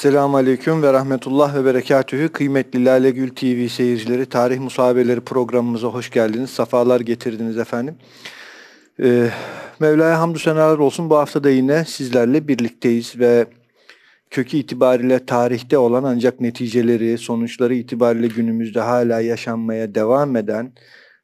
Esselamu Aleyküm ve Rahmetullah ve Berekatühü. Kıymetli Lale Gül TV seyircileri, Tarih Musabeleri programımıza hoş geldiniz. Safalar getirdiniz efendim. Ee, Mevla'ya hamdü senalar olsun. Bu hafta da yine sizlerle birlikteyiz ve kökü itibariyle tarihte olan ancak neticeleri, sonuçları itibariyle günümüzde hala yaşanmaya devam eden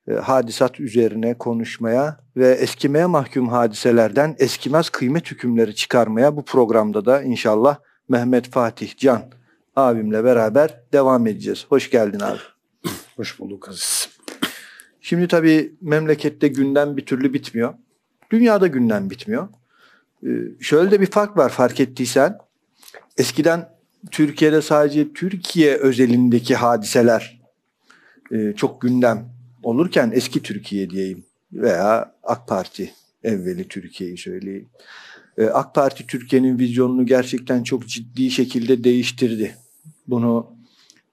e, hadisat üzerine konuşmaya ve eskimeye mahkum hadiselerden eskimez kıymet hükümleri çıkarmaya bu programda da inşallah Mehmet Fatih Can abimle beraber devam edeceğiz. Hoş geldin abi. Hoş bulduk Aziz. Şimdi tabii memlekette gündem bir türlü bitmiyor. Dünyada gündem bitmiyor. Ee, şöyle de bir fark var fark ettiysen. Eskiden Türkiye'de sadece Türkiye özelindeki hadiseler e, çok gündem olurken eski Türkiye diyeyim veya AK Parti evveli Türkiye'yi söyleyeyim. E, AK Parti Türkiye'nin vizyonunu gerçekten çok ciddi şekilde değiştirdi. Bunu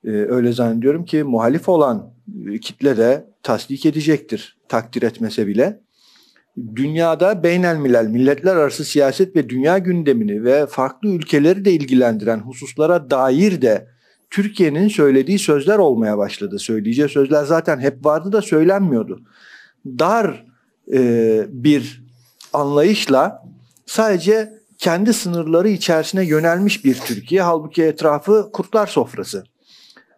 e, öyle zannediyorum ki muhalif olan e, kitle de tasdik edecektir takdir etmese bile. Dünyada beynel milletler arası siyaset ve dünya gündemini ve farklı ülkeleri de ilgilendiren hususlara dair de Türkiye'nin söylediği sözler olmaya başladı. Söyleyeceği sözler zaten hep vardı da söylenmiyordu. Dar e, bir anlayışla sadece kendi sınırları içerisine yönelmiş bir Türkiye. Halbuki etrafı kurtlar sofrası.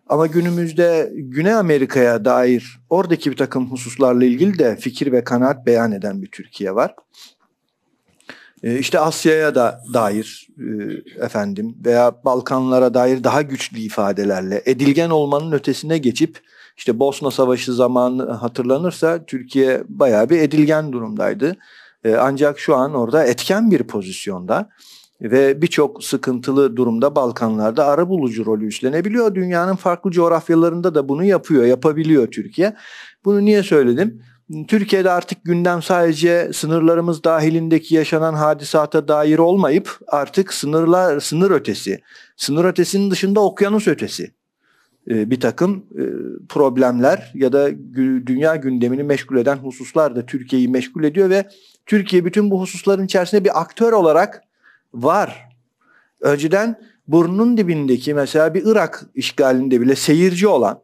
Ama günümüzde Güney Amerika'ya dair oradaki bir takım hususlarla ilgili de fikir ve kanaat beyan eden bir Türkiye var. Ee, işte Asya'ya da dair e, efendim veya Balkanlara dair daha güçlü ifadelerle edilgen olmanın ötesine geçip işte Bosna Savaşı zamanı hatırlanırsa Türkiye bayağı bir edilgen durumdaydı. E, ancak şu an orada etken bir pozisyonda ve birçok sıkıntılı durumda Balkanlarda ara bulucu rolü üstlenebiliyor. Dünyanın farklı coğrafyalarında da bunu yapıyor, yapabiliyor Türkiye. Bunu niye söyledim? Türkiye'de artık gündem sadece sınırlarımız dahilindeki yaşanan hadisata dair olmayıp artık sınırlar sınır ötesi, sınır ötesinin dışında okyanus ötesi e, bir takım e, problemler ya da dünya gündemini meşgul eden hususlar da Türkiye'yi meşgul ediyor ve Türkiye bütün bu hususların içerisinde bir aktör olarak var. Önceden burnunun dibindeki mesela bir Irak işgalinde bile seyirci olan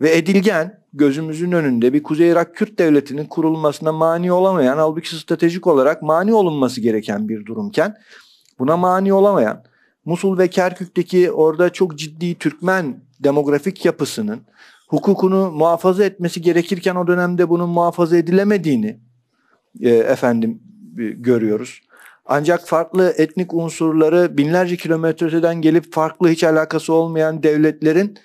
ve edilgen gözümüzün önünde bir Kuzey Irak Kürt devletinin kurulmasına mani olamayan, halbuki stratejik olarak mani olunması gereken bir durumken buna mani olamayan, Musul ve Kerkük'teki orada çok ciddi Türkmen demografik yapısının hukukunu muhafaza etmesi gerekirken o dönemde bunun muhafaza edilemediğini, e, efendim e, görüyoruz. Ancak farklı etnik unsurları binlerce kilometre öteden gelip farklı hiç alakası olmayan devletlerin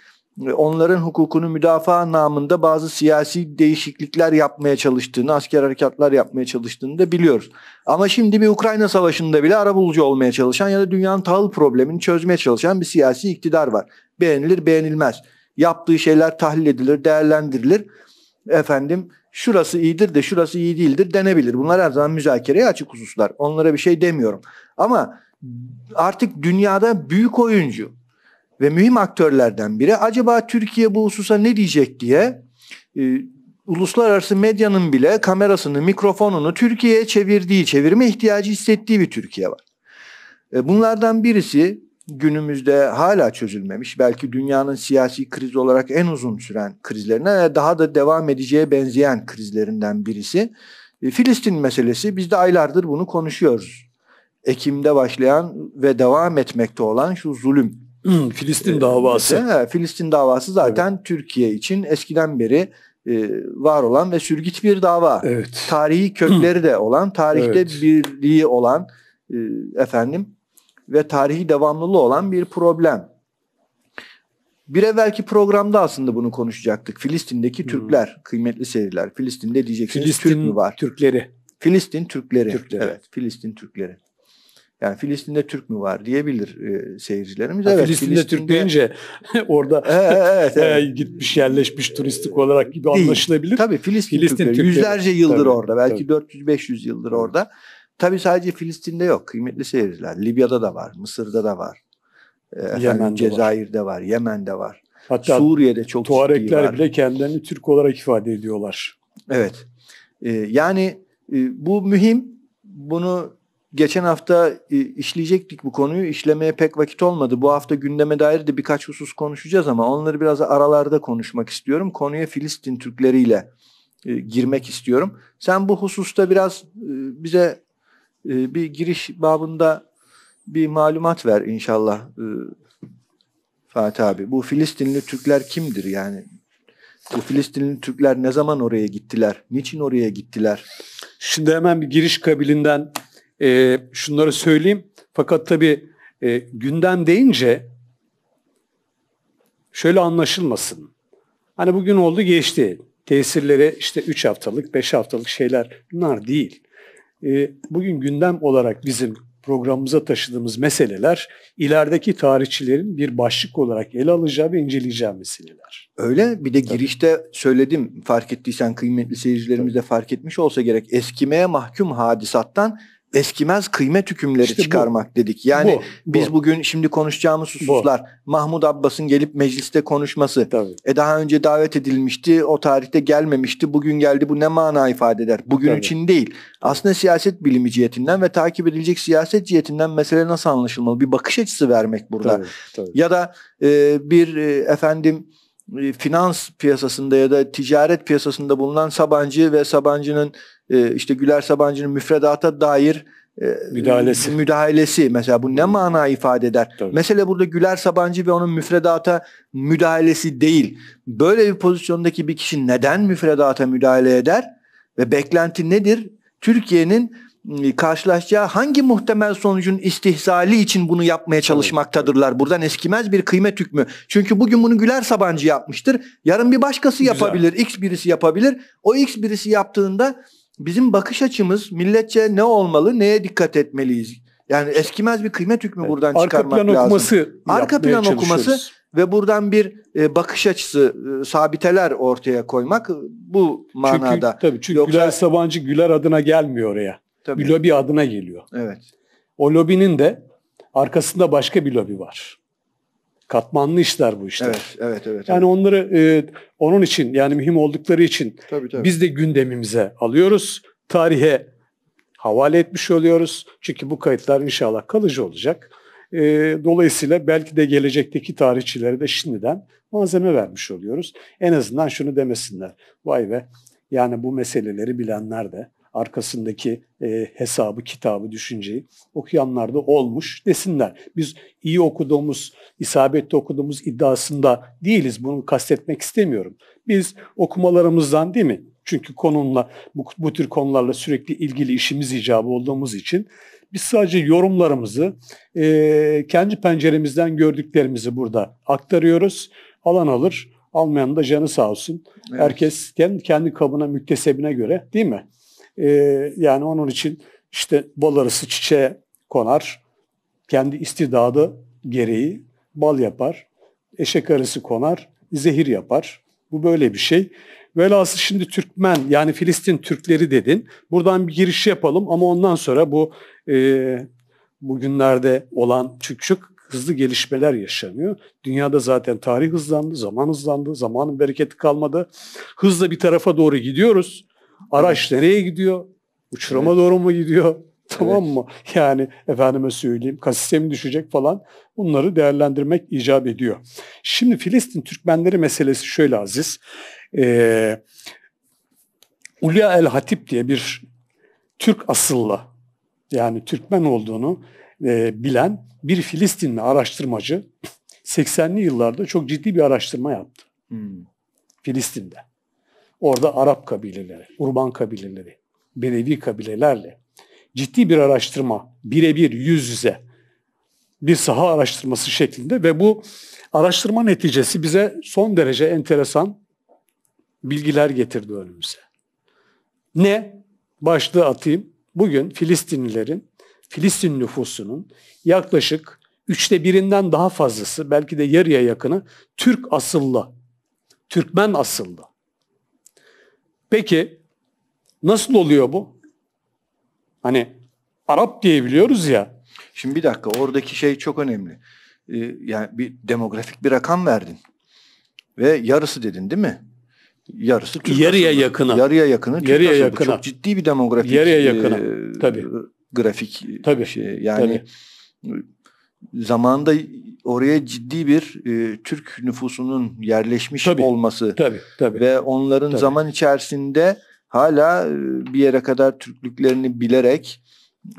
e, onların hukukunu müdafaa namında bazı siyasi değişiklikler yapmaya çalıştığını, asker harekatlar yapmaya çalıştığını da biliyoruz. Ama şimdi bir Ukrayna Savaşı'nda bile arabulucu olmaya çalışan ya da dünyanın tahıl problemini çözmeye çalışan bir siyasi iktidar var. Beğenilir, beğenilmez. Yaptığı şeyler tahlil edilir, değerlendirilir. Efendim şurası iyidir de şurası iyi değildir denebilir. Bunlar her zaman müzakereye açık hususlar. Onlara bir şey demiyorum. Ama artık dünyada büyük oyuncu ve mühim aktörlerden biri acaba Türkiye bu hususa ne diyecek diye e, uluslararası medyanın bile kamerasını, mikrofonunu Türkiye'ye çevirdiği, çevirme ihtiyacı hissettiği bir Türkiye var. E, bunlardan birisi günümüzde hala çözülmemiş. Belki dünyanın siyasi kriz olarak en uzun süren krizlerinden daha da devam edeceğe benzeyen krizlerinden birisi. E, Filistin meselesi biz de aylardır bunu konuşuyoruz. Ekim'de başlayan ve devam etmekte olan şu zulüm. Hmm, Filistin e, davası. Ee, Filistin davası zaten evet. Türkiye için eskiden beri e, var olan ve sürgüt bir dava. Evet. Tarihi kökleri hmm. de olan, tarihte evet. birliği olan e, efendim ve tarihi devamlılığı olan bir problem. Bir evvelki programda aslında bunu konuşacaktık. Filistin'deki hmm. Türkler, hmm. kıymetli seyirler. Filistin'de diyeceksiniz Filistin Türk mü var? Türkleri. Filistin Türkleri. Türkleri. Evet, Filistin Türkleri. Yani Filistin'de Türk mü var diyebilir e, seyircilerimiz. Ha, evet, Filistin'de, Filistin'de Türk deyince orada evet, evet. E, gitmiş yerleşmiş turistik olarak gibi Değil. anlaşılabilir. Tabii Filistin, Filistin Türkleri, Türkleri. yüzlerce yıldır tabii, orada belki 400-500 yıldır evet. orada. Tabii sadece Filistin'de yok kıymetli seyirciler. Libya'da da var, Mısır'da da var. Ee, efendim, Yemen'de Cezayir'de var. var, Yemen'de var. Hatta Suriye'de çok Tuarekler var. bile kendilerini Türk olarak ifade ediyorlar. Evet. Ee, yani e, bu mühim. Bunu geçen hafta e, işleyecektik bu konuyu. İşlemeye pek vakit olmadı. Bu hafta gündeme dair de birkaç husus konuşacağız ama onları biraz aralarda konuşmak istiyorum. Konuya Filistin Türkleriyle e, girmek istiyorum. Sen bu hususta biraz e, bize ee, bir giriş babında bir malumat ver inşallah e, Fatih abi. Bu Filistinli Türkler kimdir yani? Bu Filistinli Türkler ne zaman oraya gittiler? Niçin oraya gittiler? Şimdi hemen bir giriş kabilinden e, şunları söyleyeyim. Fakat tabii e, gündem deyince şöyle anlaşılmasın. Hani bugün oldu geçti. Tesirleri işte 3 haftalık, 5 haftalık şeyler bunlar değil. Ee, bugün gündem olarak bizim programımıza taşıdığımız meseleler ilerideki tarihçilerin bir başlık olarak ele alacağı ve inceleyeceği meseleler. Öyle bir de girişte Tabii. söyledim fark ettiysen kıymetli seyircilerimiz Tabii. de fark etmiş olsa gerek eskimeye mahkum hadisattan eskimez kıymet hükümleri işte çıkarmak bu, dedik. Yani bu, biz bugün şimdi konuşacağımız hususlar bu. Mahmud Abbas'ın gelip mecliste konuşması. Tabii. E daha önce davet edilmişti, o tarihte gelmemişti. Bugün geldi. Bu ne mana ifade eder? Bugün Tabii. için değil. Aslında siyaset bilimi cihetinden ve takip edilecek siyaset cihetinden mesele nasıl anlaşılmalı? Bir bakış açısı vermek burada. Tabii, tabii. Ya da e, bir e, efendim e, finans piyasasında ya da ticaret piyasasında bulunan Sabancı ve Sabancı'nın ee, işte Güler Sabancı'nın müfredata dair e, müdahalesi. müdahalesi mesela bu ne mana ifade eder? Tabii. Mesele burada Güler Sabancı ve onun müfredata müdahalesi değil. Böyle bir pozisyondaki bir kişi neden müfredata müdahale eder ve beklenti nedir? Türkiye'nin ıı, karşılaşacağı hangi muhtemel sonucun istihzali için bunu yapmaya çalışmaktadırlar. Buradan eskimez bir kıymet hükmü. Çünkü bugün bunu Güler Sabancı yapmıştır. Yarın bir başkası Güzel. yapabilir. X birisi yapabilir. O X birisi yaptığında bizim bakış açımız milletçe ne olmalı, neye dikkat etmeliyiz? Yani eskimez bir kıymet hükmü evet, buradan arka çıkarmak plan lazım. Okuması arka plan okuması ve buradan bir e, bakış açısı e, sabiteler ortaya koymak e, bu manada. Çünkü, tabii, çünkü Yoksa... Güler Sabancı Güler adına gelmiyor oraya. Tabii. Bir lobi adına geliyor. Evet. O lobinin de arkasında başka bir lobi var. Katmanlı işler bu işler. Evet, evet, evet. Yani onları e, onun için yani mühim oldukları için tabii, tabii. biz de gündemimize alıyoruz. Tarihe havale etmiş oluyoruz. Çünkü bu kayıtlar inşallah kalıcı olacak. E, dolayısıyla belki de gelecekteki tarihçilere de şimdiden malzeme vermiş oluyoruz. En azından şunu demesinler. Vay be yani bu meseleleri bilenler de arkasındaki e, hesabı, kitabı, düşünceyi okuyanlar da olmuş desinler. Biz iyi okuduğumuz, isabetli okuduğumuz iddiasında değiliz. Bunu kastetmek istemiyorum. Biz okumalarımızdan değil mi? Çünkü konumla, bu, bu tür konularla sürekli ilgili işimiz icabı olduğumuz için biz sadece yorumlarımızı, e, kendi penceremizden gördüklerimizi burada aktarıyoruz. Alan alır, almayan da canı sağ olsun. Evet. Herkes kendi, kendi kabına, müktesebine göre değil mi? Ee, yani onun için işte bal arısı çiçeğe konar. Kendi istidadı gereği bal yapar. Eşek arısı konar, zehir yapar. Bu böyle bir şey. Velhasıl şimdi Türkmen yani Filistin Türkleri dedin. Buradan bir giriş yapalım ama ondan sonra bu e, bugünlerde olan çükçük hızlı gelişmeler yaşanıyor. Dünyada zaten tarih hızlandı, zaman hızlandı, zamanın bereketi kalmadı. Hızla bir tarafa doğru gidiyoruz. Araç nereye gidiyor? Uçuruma evet. doğru mu gidiyor? Tamam evet. mı? Yani efendime söyleyeyim kasise mi düşecek falan bunları değerlendirmek icap ediyor. Şimdi Filistin Türkmenleri meselesi şöyle Aziz. Ee, Ulya El Hatip diye bir Türk asıllı yani Türkmen olduğunu e, bilen bir Filistinli araştırmacı 80'li yıllarda çok ciddi bir araştırma yaptı. Hmm. Filistin'de orada Arap kabileleri, Urban kabileleri, Bedevi kabilelerle ciddi bir araştırma, birebir yüz yüze bir saha araştırması şeklinde ve bu araştırma neticesi bize son derece enteresan bilgiler getirdi önümüze. Ne? Başlığı atayım. Bugün Filistinlilerin, Filistin nüfusunun yaklaşık üçte birinden daha fazlası, belki de yarıya yakını Türk asıllı, Türkmen asıllı. Peki nasıl oluyor bu? Hani Arap diye biliyoruz ya. Şimdi bir dakika oradaki şey çok önemli. Ee, yani bir demografik bir rakam verdin. Ve yarısı dedin değil mi? Yarısı Türk yarıya asıllı. yakını. Yarıya yakını. Türk yarıya asıllı. yakını. Çok ciddi bir demografik yarıya yakını. E, Tabii. grafik Tabii. şey. Yani Tabii zamanda oraya ciddi bir e, Türk nüfusunun yerleşmiş tabii, olması tabii, tabii, ve onların tabii. zaman içerisinde hala e, bir yere kadar Türklüklerini bilerek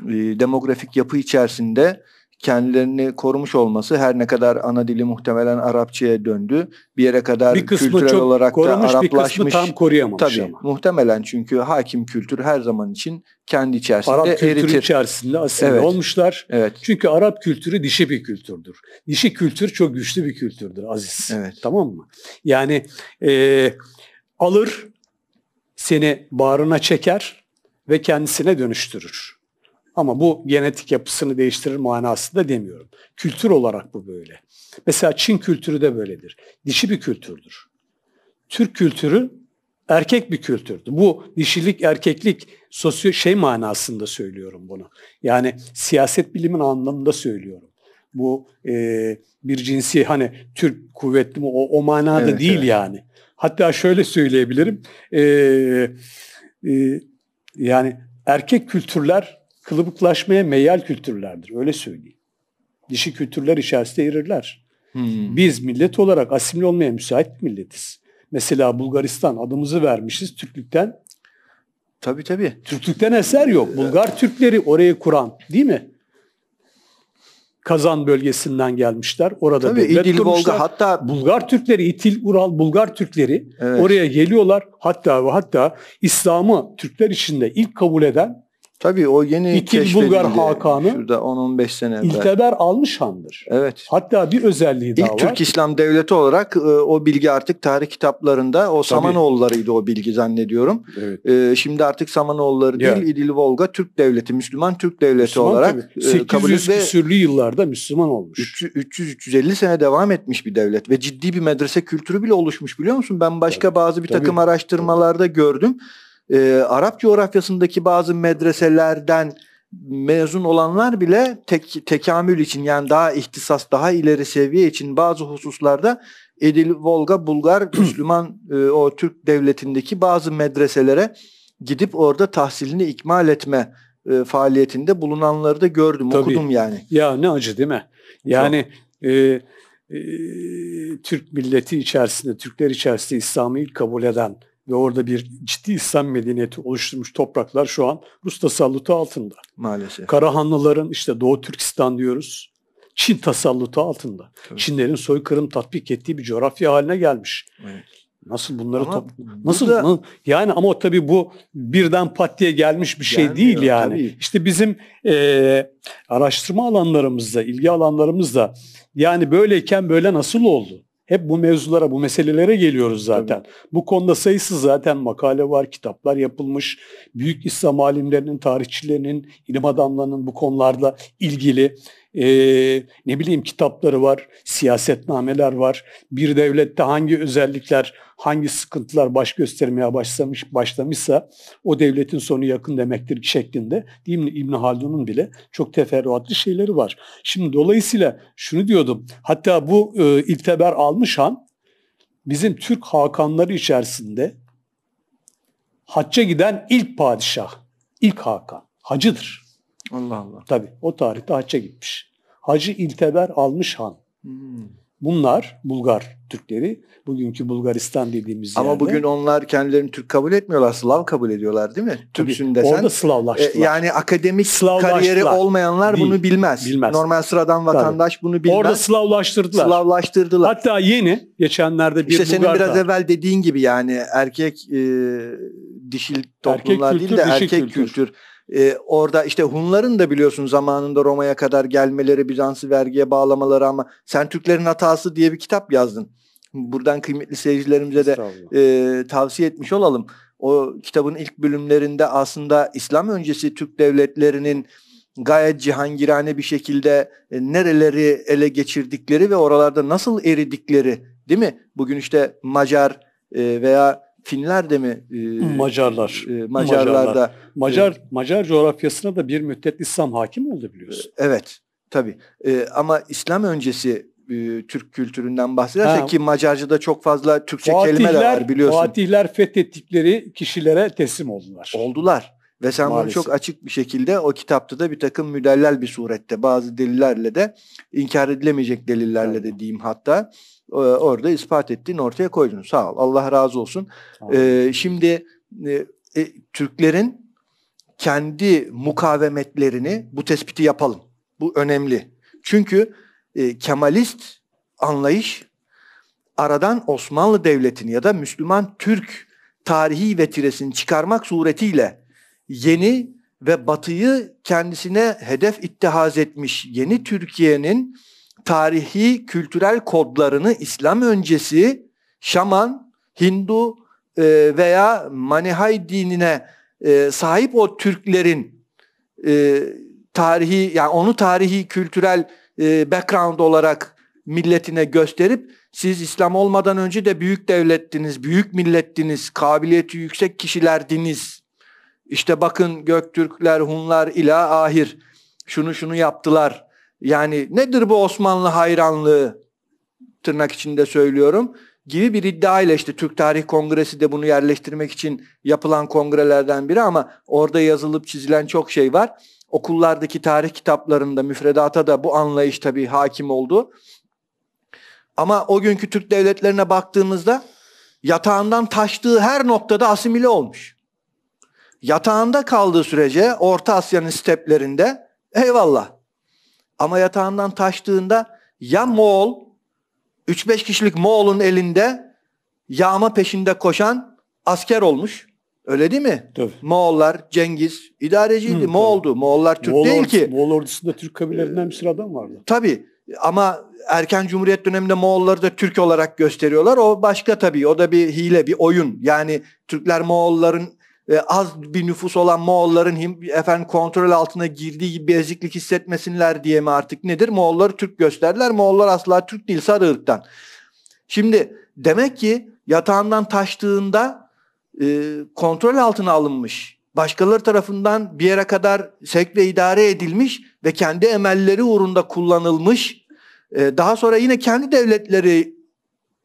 e, demografik yapı içerisinde kendilerini korumuş olması her ne kadar ana dili muhtemelen Arapçaya döndü. Bir yere kadar bir kültürel olarak korumuş, da Araplaşmış. Bir kısmı tam koruyamamış Tabii ama. muhtemelen çünkü hakim kültür her zaman için kendi içerisinde Arap kültürü eritir. içerisinde asil evet. olmuşlar. Evet. Çünkü Arap kültürü dişi bir kültürdür. Dişi kültür çok güçlü bir kültürdür Aziz. Evet. Tamam mı? Yani e, alır seni bağrına çeker ve kendisine dönüştürür. Ama bu genetik yapısını değiştirir manasında demiyorum. Kültür olarak bu böyle. Mesela Çin kültürü de böyledir. Dişi bir kültürdür. Türk kültürü erkek bir kültürdü. Bu dişilik, erkeklik sosyo şey manasında söylüyorum bunu. Yani siyaset bilimin anlamında söylüyorum. Bu e, bir cinsi hani Türk kuvvetli mi o, o manada evet, değil evet. yani. Hatta şöyle söyleyebilirim. E, e, yani erkek kültürler kılıbıklaşmaya meyal kültürlerdir. Öyle söyleyeyim. Dişi kültürler içerisinde erirler. Hmm. Biz millet olarak asimile olmaya müsait bir milletiz. Mesela Bulgaristan adımızı vermişiz Türklükten. Tabii tabii. Türklükten eser yok. Ee, Bulgar Türkleri orayı kuran değil mi? Kazan bölgesinden gelmişler. Orada Tabii, devlet İdil, kurmuşlar. hatta Bulgar Türkleri, İtil, Ural Bulgar Türkleri evet. oraya geliyorlar. Hatta ve hatta İslam'ı Türkler içinde ilk kabul eden Tabii o yeni İkil Bulgar Hakan'ı şurada 10-15 sene evvel. İlteber almış handır. Evet. Hatta bir özelliği daha İlk var. Türk İslam Devleti olarak e, o bilgi artık tarih kitaplarında o Tabii. Samanoğullarıydı o bilgi zannediyorum. Evet. E, şimdi artık Samanoğulları değil yani. İdil Volga Türk Devleti, Müslüman Türk Devleti Müslüman olarak e, kabul ve küsürlü yıllarda Müslüman olmuş. 300-350 sene devam etmiş bir devlet ve ciddi bir medrese kültürü bile oluşmuş biliyor musun? Ben başka Tabii. bazı bir Tabii. takım araştırmalarda gördüm e, Arap coğrafyasındaki bazı medreselerden mezun olanlar bile tek, tekamül için yani daha ihtisas, daha ileri seviye için bazı hususlarda Edil Volga Bulgar Müslüman e, o Türk devletindeki bazı medreselere gidip orada tahsilini ikmal etme e, faaliyetinde bulunanları da gördüm, Tabii. okudum yani. Ya ne acı değil mi? Yani e, e, Türk milleti içerisinde, Türkler içerisinde İslam'ı ilk kabul eden ve orada bir ciddi İslam medeniyeti oluşturmuş topraklar şu an Rus tasallutu altında. Maalesef. Karahanlıların işte Doğu Türkistan diyoruz. Çin tasallutu altında. Tabii. Çinlerin soykırım tatbik ettiği bir coğrafya haline gelmiş. Evet. Nasıl bunları top... nasıl burada... yani ama tabii bu birden pat diye gelmiş bir şey Gelmiyor, değil yani. Tabii. İşte bizim e, araştırma alanlarımızda, ilgi alanlarımızda yani böyleyken böyle nasıl oldu? Hep bu mevzulara, bu meselelere geliyoruz zaten. Tabii. Bu konuda sayısız zaten makale var, kitaplar yapılmış. Büyük İslam alimlerinin, tarihçilerinin, ilim adamlarının bu konularla ilgili e, ne bileyim kitapları var, siyasetnameler var. Bir devlette hangi özellikler hangi sıkıntılar baş göstermeye başlamış başlamışsa o devletin sonu yakın demektir şeklinde değil mi İbn Haldun'un bile çok teferruatlı şeyleri var. Şimdi dolayısıyla şunu diyordum. Hatta bu e, İlteber almış han bizim Türk hakanları içerisinde hacca giden ilk padişah, ilk hakan hacıdır. Allah Allah. Tabii o tarihte hacca gitmiş. Hacı İlteber almış han. Hmm. Bunlar Bulgar Türkleri. Bugünkü Bulgaristan dediğimiz Ama yerde. Ama bugün onlar kendilerini Türk kabul etmiyorlar. Slav kabul ediyorlar değil mi? Türksün desen. Orada Slavlaştılar. E, yani akademik kariyeri olmayanlar değil, bunu bilmez. bilmez. Normal sıradan vatandaş Tabii. bunu bilmez. Orada Slavlaştırdılar. Slavlaştırdılar. Hatta yeni geçenlerde bir işte Bulgar senin biraz evvel dediğin gibi yani erkek e, dişil toplumlar erkek kültür, değil de erkek kültür. kültür ee, orada işte Hunların da biliyorsun zamanında Roma'ya kadar gelmeleri, Bizans'ı vergiye bağlamaları ama sen Türklerin hatası diye bir kitap yazdın. Buradan kıymetli seyircilerimize de e, tavsiye etmiş olalım. O kitabın ilk bölümlerinde aslında İslam öncesi Türk devletlerinin gayet cihangirane bir şekilde e, nereleri ele geçirdikleri ve oralarda nasıl eridikleri değil mi? Bugün işte Macar e, veya Finler de mi? E, Macarlar. E, Macarlar, Macarlar Macar, e, Macar coğrafyasına da bir müddet İslam hakim oldu biliyorsun. E, evet tabii e, ama İslam öncesi e, Türk kültüründen bahsedersek ha. ki Macarca'da çok fazla Türkçe Fatihler, kelime var biliyorsun. Fatihler fethettikleri kişilere teslim oldular. Oldular. Ve sen Maalesef. bunu çok açık bir şekilde o kitapta da bir takım müdellel bir surette bazı delillerle de inkar edilemeyecek delillerle evet. de hatta e, orada ispat ettiğin ortaya koydun. Sağ ol. Allah razı olsun. Ee, şimdi e, e, Türklerin kendi mukavemetlerini bu tespiti yapalım. Bu önemli. Çünkü e, Kemalist anlayış aradan Osmanlı Devleti'ni ya da Müslüman Türk tarihi vetiresini çıkarmak suretiyle yeni ve batıyı kendisine hedef ittihaz etmiş yeni Türkiye'nin tarihi kültürel kodlarını İslam öncesi Şaman, Hindu e, veya Manihay dinine e, sahip o Türklerin e, tarihi yani onu tarihi kültürel background olarak milletine gösterip siz İslam olmadan önce de büyük devlettiniz, büyük millettiniz, kabiliyeti yüksek kişilerdiniz işte bakın Göktürkler, Hunlar ila ahir şunu şunu yaptılar. Yani nedir bu Osmanlı hayranlığı tırnak içinde söylüyorum gibi bir iddia ile işte Türk Tarih Kongresi de bunu yerleştirmek için yapılan kongrelerden biri ama orada yazılıp çizilen çok şey var. Okullardaki tarih kitaplarında müfredata da bu anlayış tabii hakim oldu. Ama o günkü Türk devletlerine baktığımızda yatağından taştığı her noktada asimile olmuş. Yatağında kaldığı sürece Orta Asya'nın steplerinde eyvallah. Ama yatağından taştığında ya Moğol 3-5 kişilik Moğol'un elinde yağma peşinde koşan asker olmuş. Öyle değil mi? Tabii. Moğollar, Cengiz idareciydi. Hı, Moğol'du. Tabii. Moğollar Türk Moğol değil ordusu, ki. Moğol ordusunda Türk kabilelerinden bir sürü adam vardı. Tabii ama erken Cumhuriyet döneminde Moğolları da Türk olarak gösteriyorlar. O başka tabii. O da bir hile, bir oyun. Yani Türkler Moğolların e, az bir nüfus olan Moğolların efendim kontrol altına girdiği gibi bir eziklik hissetmesinler diye mi artık nedir? Moğolları Türk gösterdiler. Moğollar asla Türk değil sarı ırktan. Şimdi demek ki yatağından taştığında e, kontrol altına alınmış. Başkaları tarafından bir yere kadar sevk ve idare edilmiş ve kendi emelleri uğrunda kullanılmış. E, daha sonra yine kendi devletleri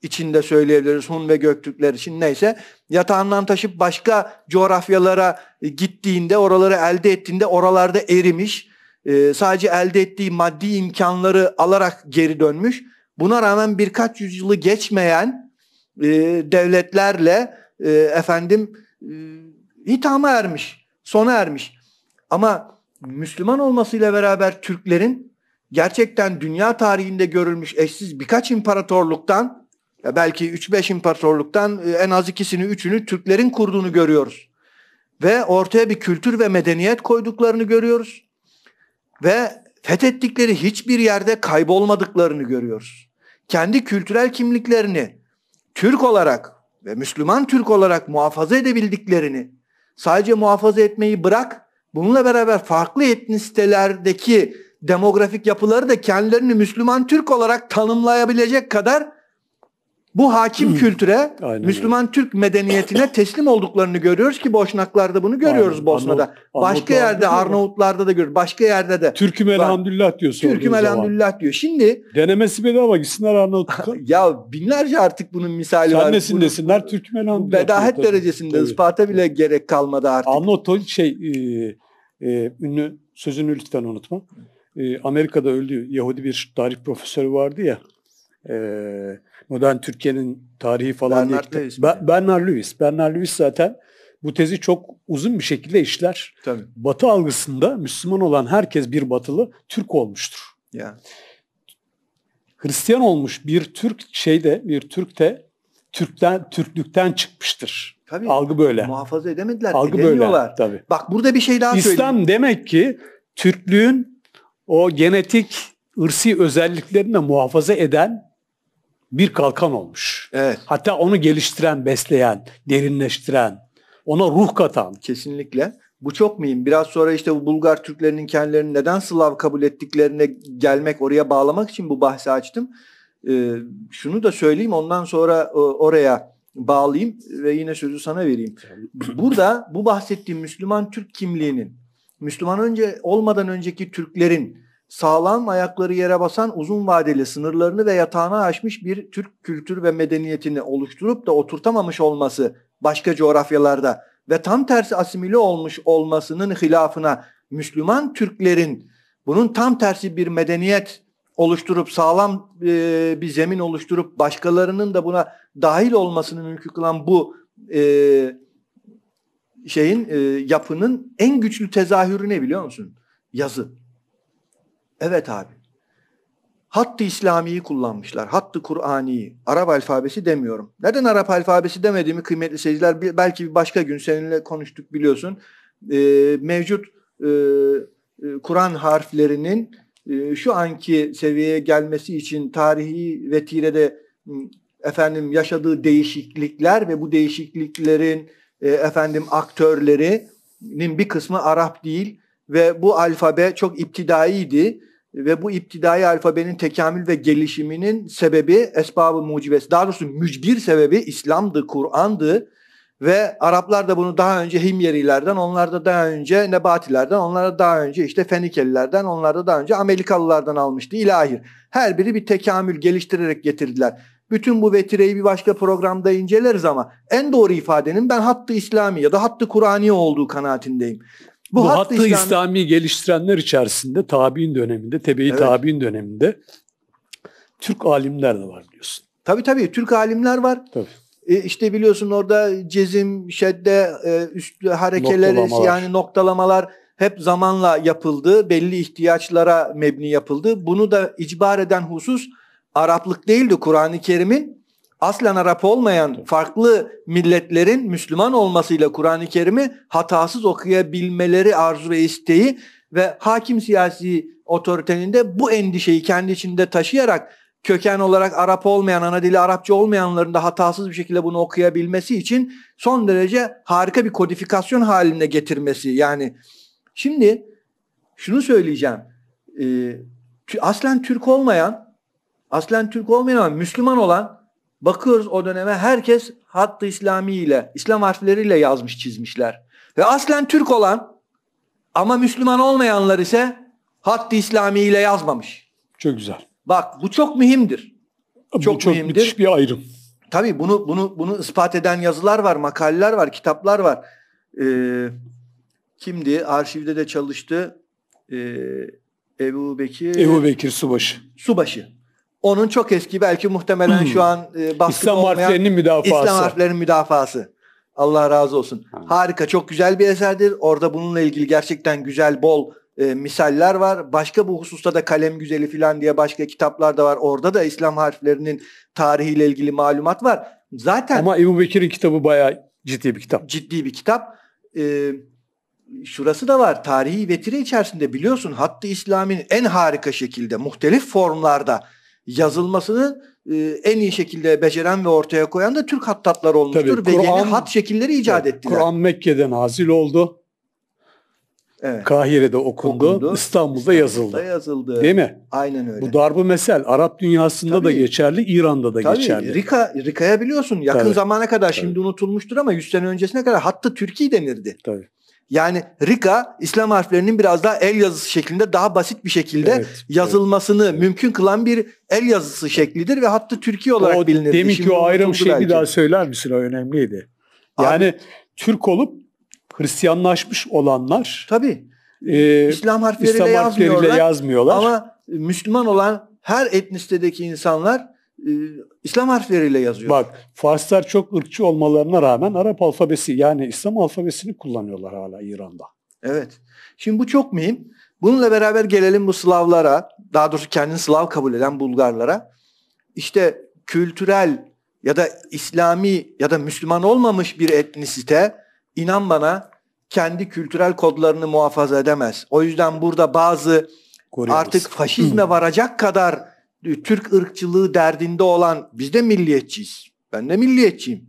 içinde söyleyebiliriz Hun ve Göktürkler için neyse yatağından taşıp başka coğrafyalara e, gittiğinde oraları elde ettiğinde oralarda erimiş e, sadece elde ettiği maddi imkanları alarak geri dönmüş buna rağmen birkaç yüzyılı geçmeyen e, devletlerle e, efendim e, hitama ermiş sona ermiş ama Müslüman olmasıyla beraber Türklerin gerçekten dünya tarihinde görülmüş eşsiz birkaç imparatorluktan ya belki 3-5 imparatorluktan e, en az ikisini, üçünü Türklerin kurduğunu görüyoruz. Ve ortaya bir kültür ve medeniyet koyduklarını görüyoruz. Ve fethettikleri hiçbir yerde kaybolmadıklarını görüyoruz. Kendi kültürel kimliklerini Türk olarak ve Müslüman Türk olarak muhafaza edebildiklerini, sadece muhafaza etmeyi bırak, bununla beraber farklı etnisitelerdeki demografik yapıları da kendilerini Müslüman Türk olarak tanımlayabilecek kadar bu hakim hmm. kültüre, Aynen Müslüman öyle. Türk medeniyetine teslim olduklarını görüyoruz ki Boşnaklarda bunu görüyoruz Aynen. Bosna'da. Arnavut, başka yerde Arnavutlarda da görüyoruz. Başka yerde de. Türküm elhamdülillah diyor. Türküm elhamdülillah diyor. Şimdi. Denemesi bedava gitsinler Arnavutluk'a. ya binlerce artık bunun misali Sen var. Sen desinler Türküm elhamdülillah. Bedahet diyor, derecesinde tabii. ispata bile gerek kalmadı artık. Arnavut şey e, e, ünlü sözünü lütfen unutma. E, Amerika'da öldü Yahudi bir tarih profesörü vardı ya. Eee Modern hani Türkiye'nin tarihi falan Bernard diye. Lewis. Be- Bernard Lewis. Bernard Lewis zaten bu tezi çok uzun bir şekilde işler. Tabii. Batı algısında Müslüman olan herkes bir batılı Türk olmuştur. Yani. Hristiyan olmuş bir Türk şeyde bir Türk de Türkten Türklükten çıkmıştır. Tabii. Algı böyle. Muhafaza edemediler. Algı böyle. Tabii. Bak burada bir şey daha İslam söyleyeyim. İslam demek ki Türklüğün o genetik ırsi özelliklerini de muhafaza eden bir kalkan olmuş. Evet. Hatta onu geliştiren, besleyen, derinleştiren, ona ruh katan. Kesinlikle. Bu çok mühim. Biraz sonra işte bu Bulgar Türklerinin kendilerini neden Slav kabul ettiklerine gelmek, oraya bağlamak için bu bahsi açtım. Ee, şunu da söyleyeyim ondan sonra e, oraya bağlayayım ve yine sözü sana vereyim. Burada bu bahsettiğim Müslüman Türk kimliğinin, Müslüman önce olmadan önceki Türklerin sağlam ayakları yere basan uzun vadeli sınırlarını ve yatağını aşmış bir Türk kültür ve medeniyetini oluşturup da oturtamamış olması başka coğrafyalarda ve tam tersi asimile olmuş olmasının hilafına Müslüman Türklerin bunun tam tersi bir medeniyet oluşturup sağlam e, bir zemin oluşturup başkalarının da buna dahil olmasını mümkün kılan bu e, şeyin e, yapının en güçlü tezahürü ne biliyor musun? Yazı. Evet abi. Hattı İslami'yi kullanmışlar. Hattı Kur'ani'yi. Arap alfabesi demiyorum. Neden Arap alfabesi demediğimi kıymetli seyirciler belki bir başka gün seninle konuştuk biliyorsun. Ee, e, mevcut e, Kur'an harflerinin e, şu anki seviyeye gelmesi için tarihi vetirede efendim yaşadığı değişiklikler ve bu değişikliklerin e, efendim aktörlerinin bir kısmı Arap değil ve bu alfabe çok iptidaiydi ve bu iptidai alfabenin tekamül ve gelişiminin sebebi esbabı mucibesi. Daha doğrusu mücbir sebebi İslam'dı, Kur'an'dı ve Araplar da bunu daha önce Himyerilerden, onlar da daha önce Nebatilerden, onlar da daha önce işte Fenikelilerden, onlar da daha önce Amerikalılardan almıştı ilahir. Her biri bir tekamül geliştirerek getirdiler. Bütün bu vetireyi bir başka programda inceleriz ama en doğru ifadenin ben hattı İslami ya da hattı Kur'ani olduğu kanaatindeyim. Bu, bu hattı, hattı İslami... geliştirenler içerisinde tabi'in döneminde, tebe-i evet. tabi'in döneminde Türk alimler de var diyorsun. Tabii tabii Türk alimler var. Tabii. E, işte biliyorsun orada cezim, şedde, e, üstlü harekeleri noktalamalar. yani noktalamalar hep zamanla yapıldı. Belli ihtiyaçlara mebni yapıldı. Bunu da icbar eden husus Araplık değildi. Kur'an-ı Kerim'in aslen Arap olmayan farklı milletlerin Müslüman olmasıyla Kur'an-ı Kerim'i hatasız okuyabilmeleri arzu ve isteği ve hakim siyasi otoritenin de bu endişeyi kendi içinde taşıyarak köken olarak Arap olmayan, ana dili Arapça olmayanların da hatasız bir şekilde bunu okuyabilmesi için son derece harika bir kodifikasyon haline getirmesi. Yani şimdi şunu söyleyeceğim. Ee, aslen Türk olmayan, aslen Türk olmayan ama Müslüman olan Bakıyoruz o döneme herkes hattı İslami ile, İslam harfleriyle yazmış çizmişler. Ve aslen Türk olan ama Müslüman olmayanlar ise hattı İslami ile yazmamış. Çok güzel. Bak bu çok mühimdir. Bu çok, çok mühimdir. müthiş bir ayrım. Tabii bunu bunu bunu ispat eden yazılar var, makaleler var, kitaplar var. Ee, kimdi? Arşivde de çalıştı. Ee, Ebu Bekir. Ebu Bekir Subaşı. Subaşı. Onun çok eski belki muhtemelen şu hmm. an e, baskın İslam olmayan, harflerinin müdafası. İslam harflerinin müdafası. Allah razı olsun. Harika çok güzel bir eserdir. Orada bununla ilgili gerçekten güzel bol e, misaller var. Başka bu hususta da kalem güzeli filan diye başka kitaplar da var. Orada da İslam harflerinin tarihiyle ilgili malumat var. Zaten Ama Ebu Bekir'in kitabı bayağı ciddi bir kitap. Ciddi bir kitap. Ee, şurası da var. Tarihi vetire içerisinde biliyorsun Hattı İslam'ın en harika şekilde muhtelif formlarda yazılmasını e, en iyi şekilde beceren ve ortaya koyan da Türk hattatları olmuştur. Tabii, ve Kur'an, yeni hat şekilleri icat evet, ettiler. Kur'an Mekke'de nazil oldu. Evet. Kahire'de okundu, okundu. İstanbul'da, İstanbul'da yazıldı. yazıldı. Değil mi? Aynen öyle. Bu darbu mesel Arap dünyasında Tabii. da geçerli, İran'da da Tabii. geçerli. Rika Rika'ya biliyorsun yakın Tabii. zamana kadar Tabii. şimdi unutulmuştur ama 100 sene öncesine kadar hattı Türkiye denirdi. Tabii. Yani Rika İslam harflerinin biraz daha el yazısı şeklinde daha basit bir şekilde evet, yazılmasını evet. mümkün kılan bir el yazısı şeklidir ve hatta Türkiye olarak o, bilinir. Demin ki o ayrım şeyi belki. bir daha söyler misin? O önemliydi. Yani Abi, Türk olup Hristiyanlaşmış olanlar tabii e, İslam harfleriyle, İslam harfleriyle yazmıyorlar, yazmıyorlar ama Müslüman olan her etnistedeki insanlar ee, İslam harfleriyle yazıyor. Bak Farslar çok ırkçı olmalarına rağmen Arap alfabesi yani İslam alfabesini kullanıyorlar hala İran'da. Evet. Şimdi bu çok mühim. Bununla beraber gelelim bu Slavlara, daha doğrusu kendini Slav kabul eden Bulgarlara. İşte kültürel ya da İslami ya da Müslüman olmamış bir etnisite inan bana kendi kültürel kodlarını muhafaza edemez. O yüzden burada bazı Koruyoruz. artık faşizme varacak kadar Türk ırkçılığı derdinde olan biz de milliyetçiyiz. Ben de milliyetçiyim.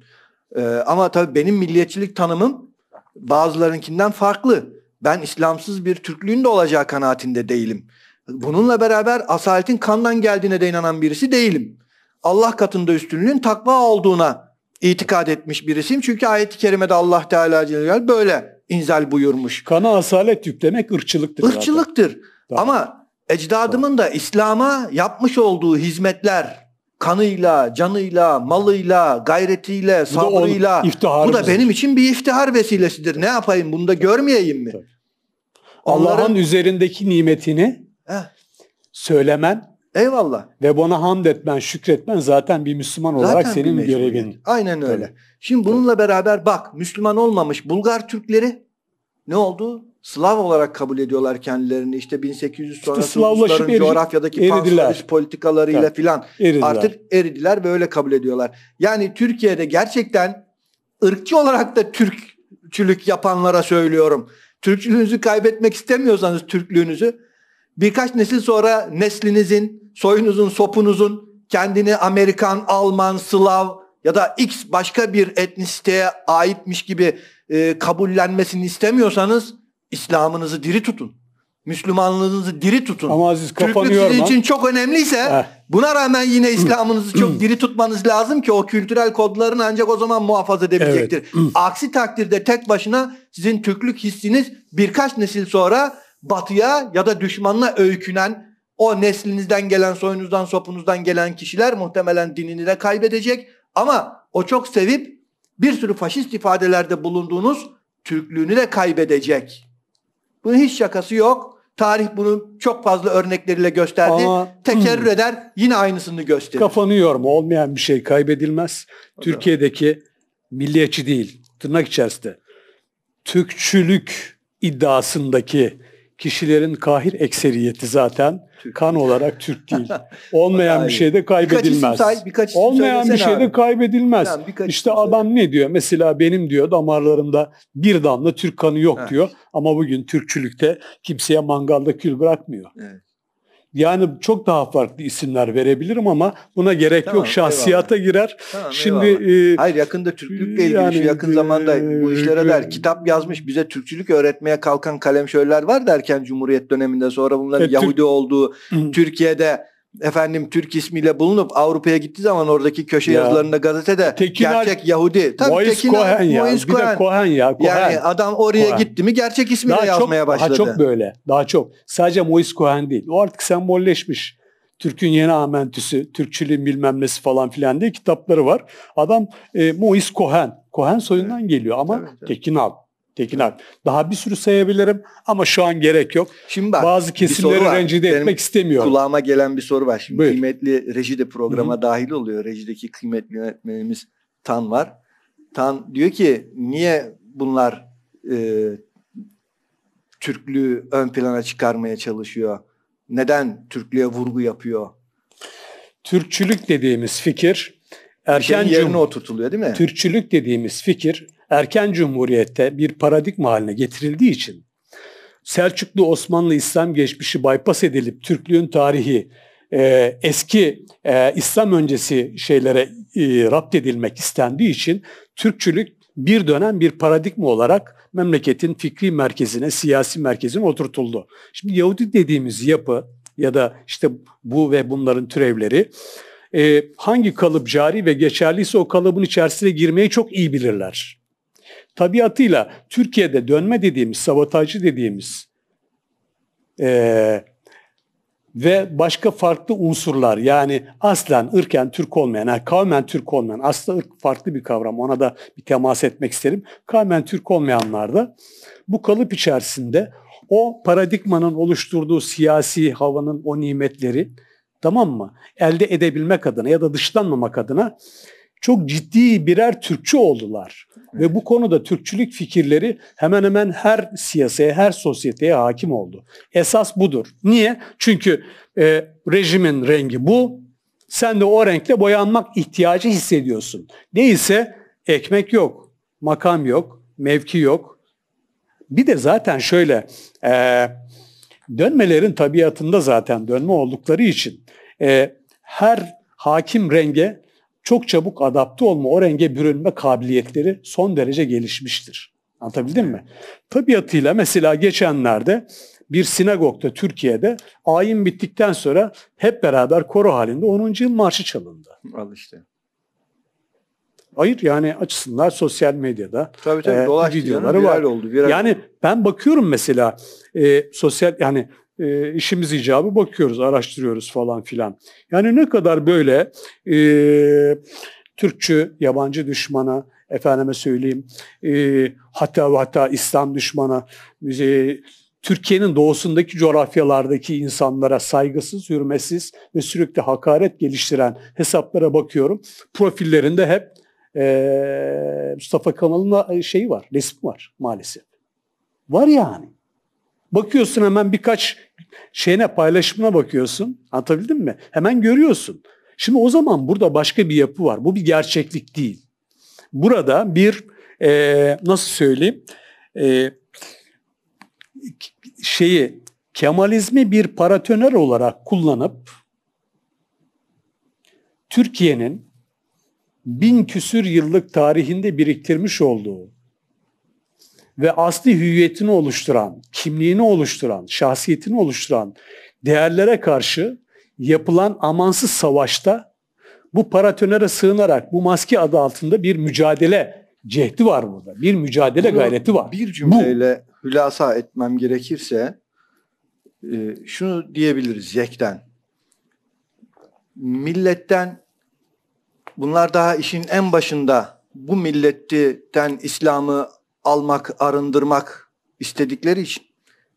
Ee, ama tabii benim milliyetçilik tanımım bazılarınkinden farklı. Ben İslamsız bir Türklüğün de olacağı kanaatinde değilim. Bununla beraber asaletin kandan geldiğine de inanan birisi değilim. Allah katında üstünlüğün takva olduğuna itikad etmiş birisiyim. Çünkü ayet-i kerimede Allah Teala Celle böyle inzal buyurmuş. Kana asalet yüklemek ırkçılıktır. Irkçılıktır. Zaten. Ama ecdadımın da İslam'a yapmış olduğu hizmetler kanıyla, canıyla, malıyla, gayretiyle, sabrıyla bu da, bu da benim için bir iftihar vesilesidir. Ne yapayım bunu da görmeyeyim mi? Onların, Allah'ın üzerindeki nimetini Heh. söylemen Eyvallah. Ve bana hamd etmen, şükretmen zaten bir Müslüman zaten olarak senin görevin. Aynen öyle. Tabii. Şimdi bununla beraber bak Müslüman olmamış Bulgar Türkleri ne oldu? Slav olarak kabul ediyorlar kendilerini. İşte 1800 sonrası Rusların Slavlaşıp coğrafyadaki panslaviş politikalarıyla evet. filan artık eridiler ve öyle kabul ediyorlar. Yani Türkiye'de gerçekten ırkçı olarak da Türkçülük yapanlara söylüyorum. Türkçülüğünüzü kaybetmek istemiyorsanız Türklüğünüzü birkaç nesil sonra neslinizin, soyunuzun, sopunuzun kendini Amerikan, Alman, Slav ya da X başka bir etnisiteye aitmiş gibi e, kabullenmesini istemiyorsanız İslam'ınızı diri tutun. Müslümanlığınızı diri tutun. Ama aziz kapanıyor Türklük sizin için çok önemliyse Heh. buna rağmen yine İslam'ınızı çok diri tutmanız lazım ki o kültürel kodların ancak o zaman muhafaza edebilecektir. Evet. Aksi takdirde tek başına sizin Türklük hissiniz birkaç nesil sonra batıya ya da düşmanla öykünen o neslinizden gelen soyunuzdan sopunuzdan gelen kişiler muhtemelen dinini de kaybedecek. Ama o çok sevip bir sürü faşist ifadelerde bulunduğunuz Türklüğünü de kaybedecek. Bunun hiç şakası yok. Tarih bunu çok fazla örnekleriyle gösterdi. Ama, Tekerrür hı. eder yine aynısını gösterir. Kafanı yorma olmayan bir şey kaybedilmez. O Türkiye'deki milliyetçi değil tırnak içerisinde Türkçülük iddiasındaki kişilerin kahir ekseriyeti zaten Türk. kan olarak Türk değil. Olmayan bir şey de kaybedilmez. Birkaç isim, birkaç isim Olmayan bir şeyde abi. kaybedilmez. Tamam, işte adam söyle. ne diyor? Mesela benim diyor damarlarımda bir damla Türk kanı yok evet. diyor. Ama bugün Türkçülükte kimseye mangalda kül bırakmıyor. Evet. Yani çok daha farklı isimler verebilirim ama buna gerek tamam, yok. Şahsiyata eyvallah. girer. Tamam, Şimdi eyvallah. e, hayır yakında Türklükle ilgili yani, şu yakın zamanda e, bu işlere e, der kitap yazmış bize Türkçülük öğretmeye kalkan kalemşöller var derken Cumhuriyet döneminde sonra bunların e, Yahudi Türk... olduğu Hı. Türkiye'de efendim Türk ismiyle bulunup Avrupa'ya gittiği zaman oradaki köşe ya. yazılarında gazetede Tekin gerçek Yahudi. Tabii Mois Tekin Cohen ya. Mois Cohen. de Cohen ya. Cohen. Yani adam oraya Cohen. gitti mi gerçek ismiyle daha yazmaya çok, başladı. Daha çok böyle. Daha çok. Sadece Mois Cohen değil. O artık sembolleşmiş. Türk'ün yeni amentüsü, Türkçülüğün bilmem nesi falan filan diye kitapları var. Adam e, Mois Cohen. Cohen soyundan evet. geliyor ama evet, evet. Tekin Alp. Tekin abi Daha bir sürü sayabilirim ama şu an gerek yok. Şimdi bak, Bazı kesimleri rencide Benim etmek istemiyorum. Kulağıma gelen bir soru var. Şimdi Buyur. kıymetli reji de programa Hı-hı. dahil oluyor. Rejideki kıymetli yönetmenimiz Tan var. Tan diyor ki niye bunlar e, Türklüğü ön plana çıkarmaya çalışıyor? Neden Türklüğe vurgu yapıyor? Türkçülük dediğimiz fikir erken yerine oturtuluyor değil mi? Türkçülük dediğimiz fikir erken cumhuriyette bir paradigma haline getirildiği için Selçuklu Osmanlı İslam geçmişi bypass edilip Türklüğün tarihi e, eski e, İslam öncesi şeylere e, rapt edilmek istendiği için Türkçülük bir dönem bir paradigma olarak memleketin fikri merkezine, siyasi merkezine oturtuldu. Şimdi Yahudi dediğimiz yapı ya da işte bu ve bunların türevleri e, hangi kalıp cari ve geçerliyse o kalıbın içerisine girmeyi çok iyi bilirler tabiatıyla Türkiye'de dönme dediğimiz, sabotajcı dediğimiz e, ve başka farklı unsurlar yani aslen ırken Türk olmayan, yani kavmen Türk olmayan, aslında ırk farklı bir kavram ona da bir temas etmek isterim. Kavmen Türk olmayanlar da bu kalıp içerisinde o paradigmanın oluşturduğu siyasi havanın o nimetleri tamam mı elde edebilmek adına ya da dışlanmamak adına çok ciddi birer Türkçü oldular. Evet. Ve bu konuda Türkçülük fikirleri hemen hemen her siyasete, her sosyeteye hakim oldu. Esas budur. Niye? Çünkü e, rejimin rengi bu. Sen de o renkle boyanmak ihtiyacı hissediyorsun. Değilse ekmek yok, makam yok, mevki yok. Bir de zaten şöyle, e, dönmelerin tabiatında zaten dönme oldukları için e, her hakim renge çok çabuk adapte olma, o renge bürünme kabiliyetleri son derece gelişmiştir. Anlatabildim mi? Tabiatıyla mesela geçenlerde bir sinagogda Türkiye'de ayin bittikten sonra hep beraber koro halinde 10. yıl marşı çalındı. Al işte. Hayır yani açısından sosyal medyada tabii, tabii, e, videoları var. Oldu, viral. Yani ben bakıyorum mesela e, sosyal yani e, işimiz icabı bakıyoruz, araştırıyoruz falan filan. Yani ne kadar böyle e, Türkçü, yabancı düşmana, efendime söyleyeyim, e, hatta hatta İslam düşmana, e, Türkiye'nin doğusundaki coğrafyalardaki insanlara saygısız, hürmetsiz ve sürekli hakaret geliştiren hesaplara bakıyorum. Profillerinde hep e, Mustafa Kemal'ın e, şeyi var, resmi var maalesef. Var yani. Bakıyorsun hemen birkaç şeyine paylaşımına bakıyorsun. Anlatabildim mi? Hemen görüyorsun. Şimdi o zaman burada başka bir yapı var. Bu bir gerçeklik değil. Burada bir e, nasıl söyleyeyim e, şeyi Kemalizmi bir paratoner olarak kullanıp Türkiye'nin bin küsür yıllık tarihinde biriktirmiş olduğu ve asli hüviyetini oluşturan, kimliğini oluşturan, şahsiyetini oluşturan değerlere karşı yapılan amansız savaşta bu paratönere sığınarak bu maske adı altında bir mücadele cehdi var burada. Bir mücadele Bunu gayreti var. Bir cümleyle bu. hülasa etmem gerekirse e, şunu diyebiliriz yekten. Milletten bunlar daha işin en başında bu milletten İslam'ı almak, arındırmak istedikleri için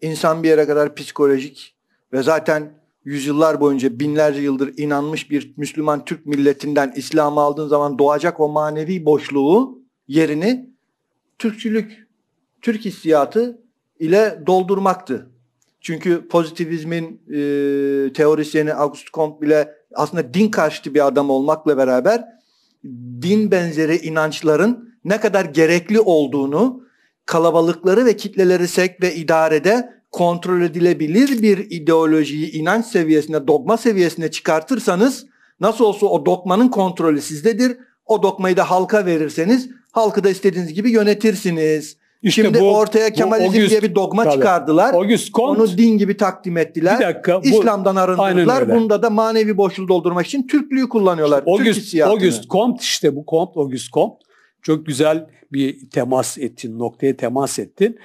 insan bir yere kadar psikolojik ve zaten yüzyıllar boyunca binlerce yıldır inanmış bir Müslüman Türk milletinden İslam'ı aldığın zaman doğacak o manevi boşluğu yerini Türkçülük, Türk hissiyatı ile doldurmaktı. Çünkü pozitivizmin e, teorisyeni August Comte bile aslında din karşıtı bir adam olmakla beraber din benzeri inançların ne kadar gerekli olduğunu kalabalıkları ve kitleleri sek ve idarede kontrol edilebilir bir ideolojiyi inanç seviyesine, dogma seviyesine çıkartırsanız nasıl olsa o dogmanın kontrolü sizdedir. O dogmayı da halka verirseniz halkı da istediğiniz gibi yönetirsiniz. İşte Şimdi bu, ortaya Kemalizm Ogüst, diye bir dogma tabii. çıkardılar. Ogüst Kont, Onu din gibi takdim ettiler. Bir dakika, bu, İslam'dan arındırdılar. Bunda da manevi boşluğu doldurmak için Türklüğü kullanıyorlar. İşte Ogüst, Türk Ogüst Comte işte bu Comte, Ogüst Comte. Çok güzel bir temas ettin, noktaya temas ettin.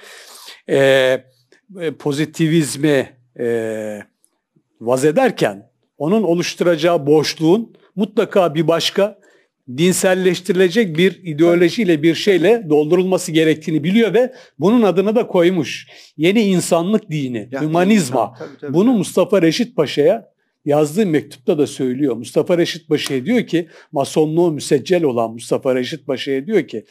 Ee, e, pozitivizmi e, vaz ederken onun oluşturacağı boşluğun mutlaka bir başka dinselleştirilecek bir ideolojiyle bir şeyle doldurulması gerektiğini biliyor ve bunun adını da koymuş. Yeni insanlık dini, yani, hümanizma. Tabii, tabii, Bunu Mustafa Reşit Paşa'ya yazdığı mektupta da söylüyor. Mustafa Reşit Paşa'ya diyor ki, masonluğu müseccel olan Mustafa Reşit Paşa'ya diyor ki,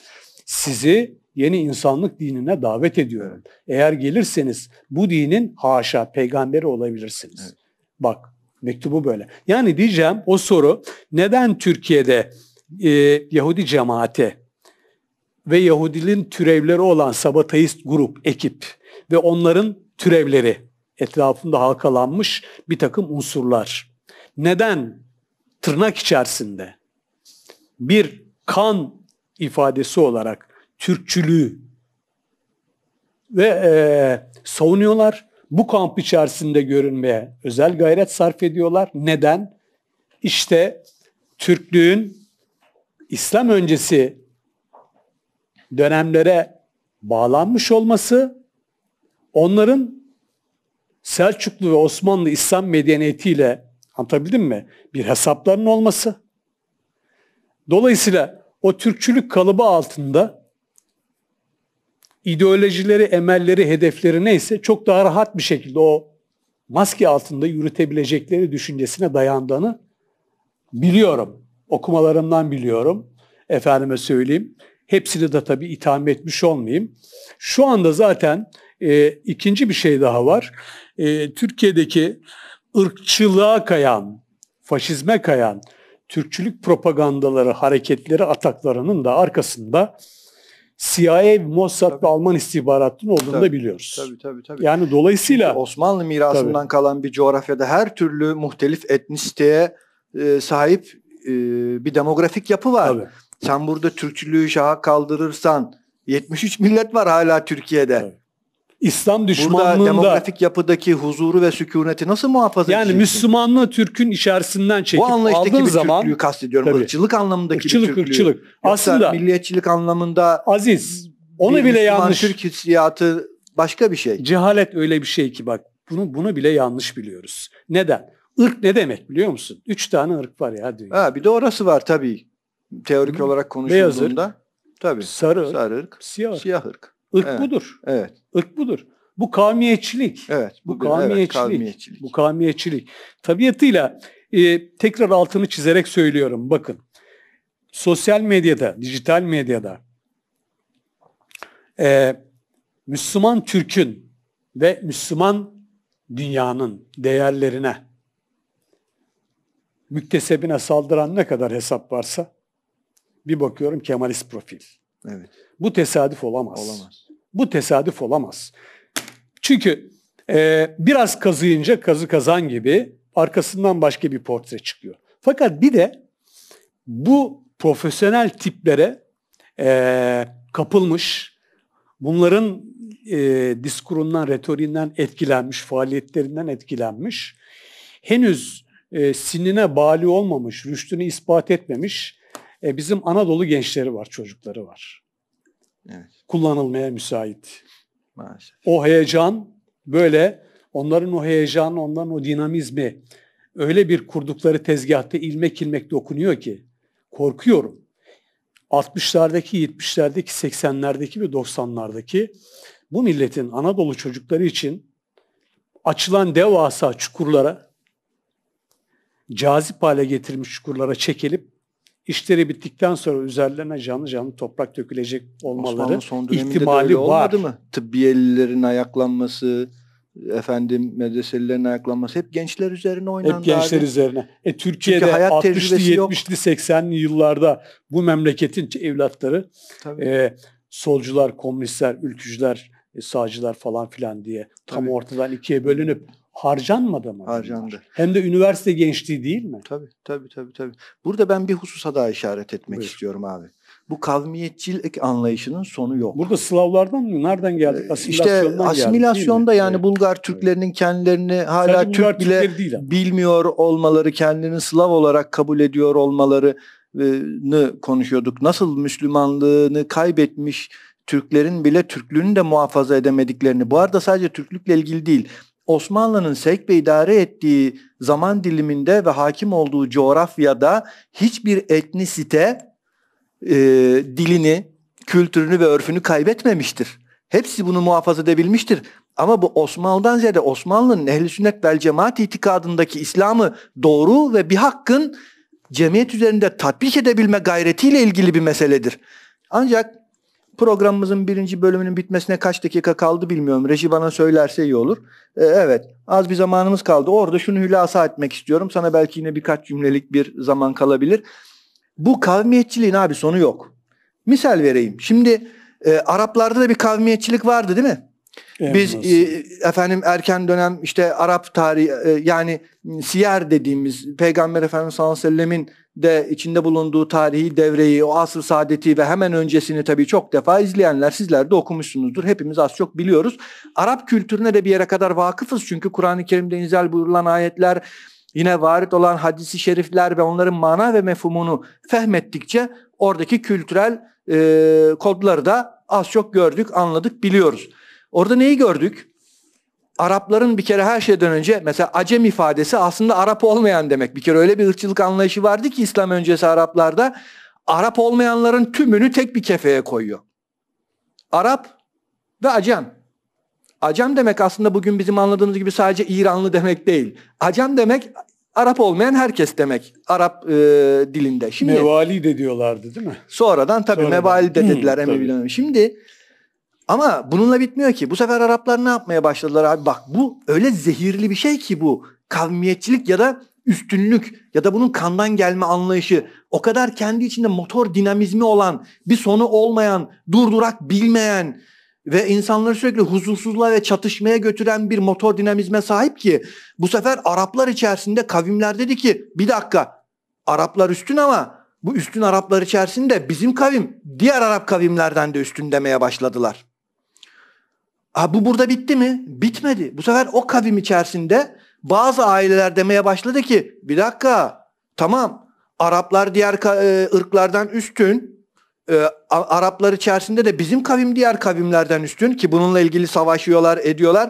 sizi yeni insanlık dinine davet ediyorum. Eğer gelirseniz bu dinin haşa peygamberi olabilirsiniz. Evet. Bak mektubu böyle. Yani diyeceğim o soru neden Türkiye'de e, Yahudi cemaati ve Yahudilin türevleri olan Sabatayist grup, ekip ve onların türevleri etrafında halkalanmış bir takım unsurlar. Neden tırnak içerisinde bir kan ifadesi olarak Türkçülüğü ve e, savunuyorlar. Bu kamp içerisinde görünmeye özel gayret sarf ediyorlar. Neden? İşte Türklüğün İslam öncesi dönemlere bağlanmış olması onların Selçuklu ve Osmanlı İslam medeniyetiyle anlatabildim mi? Bir hesapların olması. Dolayısıyla o Türkçülük kalıbı altında ideolojileri, emelleri, hedefleri neyse çok daha rahat bir şekilde o maske altında yürütebilecekleri düşüncesine dayandığını biliyorum. Okumalarımdan biliyorum. Efendime söyleyeyim. Hepsini de tabii itham etmiş olmayayım. Şu anda zaten e, ikinci bir şey daha var e, Türkiye'deki ırkçılığa kayan, faşizme kayan Türkçülük propagandaları, hareketleri, ataklarının da arkasında CIA, Mossad tabii. ve Alman istihbaratının olduğunu tabii, da biliyoruz. Tabii tabii tabii. Yani dolayısıyla Osmanlı mirasından tabii. kalan bir coğrafyada her türlü muhtelif etnisiteye e, sahip e, bir demografik yapı var. Tabii. Sen burada Türkçülüğü şaha kaldırırsan 73 millet var hala Türkiye'de. Tabii. İslam düşmanlığında... Burada demografik yapıdaki huzuru ve sükuneti nasıl muhafaza Yani edeceksin? Müslümanlığı Türk'ün içerisinden çekip zaman. Bu anlayıştaki aldığın bir zaman, Türklüğü kastediyorum. Tabii, ırkçılık anlamındaki ırkçılık, bir Türklüğü. Irkçılık. Yoksa Aslında milliyetçilik anlamında... Aziz, onu bile Müslüman yanlış. Türk hissiyatı başka bir şey. Cehalet öyle bir şey ki bak bunu bunu bile yanlış biliyoruz. Neden? Irk ne demek biliyor musun? Üç tane ırk var ya dünyada. Ha, bir de orası var tabii. Teorik Hı. olarak konuşulduğunda. Beyaz ırk, tabii. Sarı ırk, sarı ırk siyah, ırk. siyah ırk. Irk evet. budur. Evet. Irk budur. Bu kavmiyetçilik. Evet. Bu, bu kavmiyetçilik. Evet, kavmiyetçilik. Bu kavmiyetçilik. Tabiatıyla e, tekrar altını çizerek söylüyorum. Bakın. Sosyal medyada, dijital medyada e, Müslüman Türk'ün ve Müslüman dünyanın değerlerine müktesebine saldıran ne kadar hesap varsa bir bakıyorum Kemalist profil. Evet. Bu tesadüf olamaz. Olamaz. Bu tesadüf olamaz. Çünkü e, biraz kazıyınca kazı kazan gibi arkasından başka bir portre çıkıyor. Fakat bir de bu profesyonel tiplere e, kapılmış, bunların e, diskurundan, retorinden etkilenmiş, faaliyetlerinden etkilenmiş, henüz e, sinine bali olmamış, rüştünü ispat etmemiş e, bizim Anadolu gençleri var, çocukları var. Evet. Kullanılmaya müsait. Maalesef. O heyecan böyle onların o heyecanı, onların o dinamizmi öyle bir kurdukları tezgahta ilmek ilmek dokunuyor ki korkuyorum. 60'lardaki, 70'lerdeki, 80'lerdeki ve 90'lardaki bu milletin Anadolu çocukları için açılan devasa çukurlara, cazip hale getirmiş çukurlara çekilip işleri bittikten sonra üzerlerine canlı canlı toprak dökülecek olmaları son ihtimali de var. mı? Tıbbiyelilerin ayaklanması, efendim medreselilerin ayaklanması hep gençler üzerine oynandı. Hep gençler abi. üzerine. E, Türkiye'de Çünkü hayat 60'lı, 70'li, 80'li yıllarda bu memleketin evlatları e, solcular, komünistler, ülkücüler, e, sağcılar falan filan diye tam Tabii. ortadan ikiye bölünüp harcanmadı mı? Harcandı. Hem de üniversite gençliği değil mi? Tabii, tabii, tabii. tabii. Burada ben bir hususa daha işaret etmek Buyur. istiyorum abi. Bu kavmiyetçilik anlayışının sonu yok. Burada Slavlardan mı? Nereden geldi? Ee, Asimilasyondan asimilasyonda yani evet. Bulgar Türklerinin kendilerini hala Türk Bulgar bile değil bilmiyor olmaları, kendini Slav olarak kabul ediyor olmalarını e, konuşuyorduk. Nasıl Müslümanlığını kaybetmiş Türklerin bile Türklüğünü de muhafaza edemediklerini. Bu arada sadece Türklükle ilgili değil. Osmanlı'nın sekbe idare ettiği zaman diliminde ve hakim olduğu coğrafyada hiçbir etnisite e, dilini, kültürünü ve örfünü kaybetmemiştir. Hepsi bunu muhafaza edebilmiştir. Ama bu Osmanlı'dan ziyade Osmanlı'nın ehli sünnet vel cemaat itikadındaki İslam'ı doğru ve bir hakkın cemiyet üzerinde tatbik edebilme gayretiyle ilgili bir meseledir. Ancak Programımızın birinci bölümünün bitmesine kaç dakika kaldı bilmiyorum. Reji bana söylerse iyi olur. Ee, evet az bir zamanımız kaldı. Orada şunu hülasa etmek istiyorum. Sana belki yine birkaç cümlelik bir zaman kalabilir. Bu kavmiyetçiliğin abi sonu yok. Misal vereyim. Şimdi e, Araplarda da bir kavmiyetçilik vardı değil mi? Biz e, efendim erken dönem işte Arap tarihi e, yani siyer dediğimiz Peygamber Efendimiz sallallahu aleyhi ve sellemin de içinde bulunduğu tarihi devreyi, o asr saadeti ve hemen öncesini tabii çok defa izleyenler sizler de okumuşsunuzdur. Hepimiz az çok biliyoruz. Arap kültürüne de bir yere kadar vakıfız çünkü Kur'an-ı Kerim'de inzal buyurulan ayetler yine varit olan hadisi şerifler ve onların mana ve mefhumunu fehmettikçe oradaki kültürel e, kodları da az çok gördük, anladık, biliyoruz. Orada neyi gördük? Arapların bir kere her şeyden önce mesela Acem ifadesi aslında Arap olmayan demek. Bir kere öyle bir ırkçılık anlayışı vardı ki İslam öncesi Araplarda Arap olmayanların tümünü tek bir kefeye koyuyor. Arap ve Acem. Acem demek aslında bugün bizim anladığımız gibi sadece İranlı demek değil. Acem demek Arap olmayan herkes demek Arap e, dilinde. Şimdi mevali de diyorlardı değil mi? Sonradan tabii sonradan. mevali de hmm, dediler. Hı, tabii. Şimdi ama bununla bitmiyor ki. Bu sefer Araplar ne yapmaya başladılar abi? Bak bu öyle zehirli bir şey ki bu. Kavmiyetçilik ya da üstünlük ya da bunun kandan gelme anlayışı o kadar kendi içinde motor dinamizmi olan, bir sonu olmayan, durdurak bilmeyen ve insanları sürekli huzursuzluğa ve çatışmaya götüren bir motor dinamizme sahip ki bu sefer Araplar içerisinde kavimler dedi ki bir dakika Araplar üstün ama bu üstün Araplar içerisinde bizim kavim diğer Arap kavimlerden de üstün demeye başladılar. Aa, bu burada bitti mi? Bitmedi. Bu sefer o kavim içerisinde bazı aileler demeye başladı ki bir dakika tamam Araplar diğer e, ırklardan üstün. E, Araplar içerisinde de bizim kavim diğer kavimlerden üstün ki bununla ilgili savaşıyorlar ediyorlar.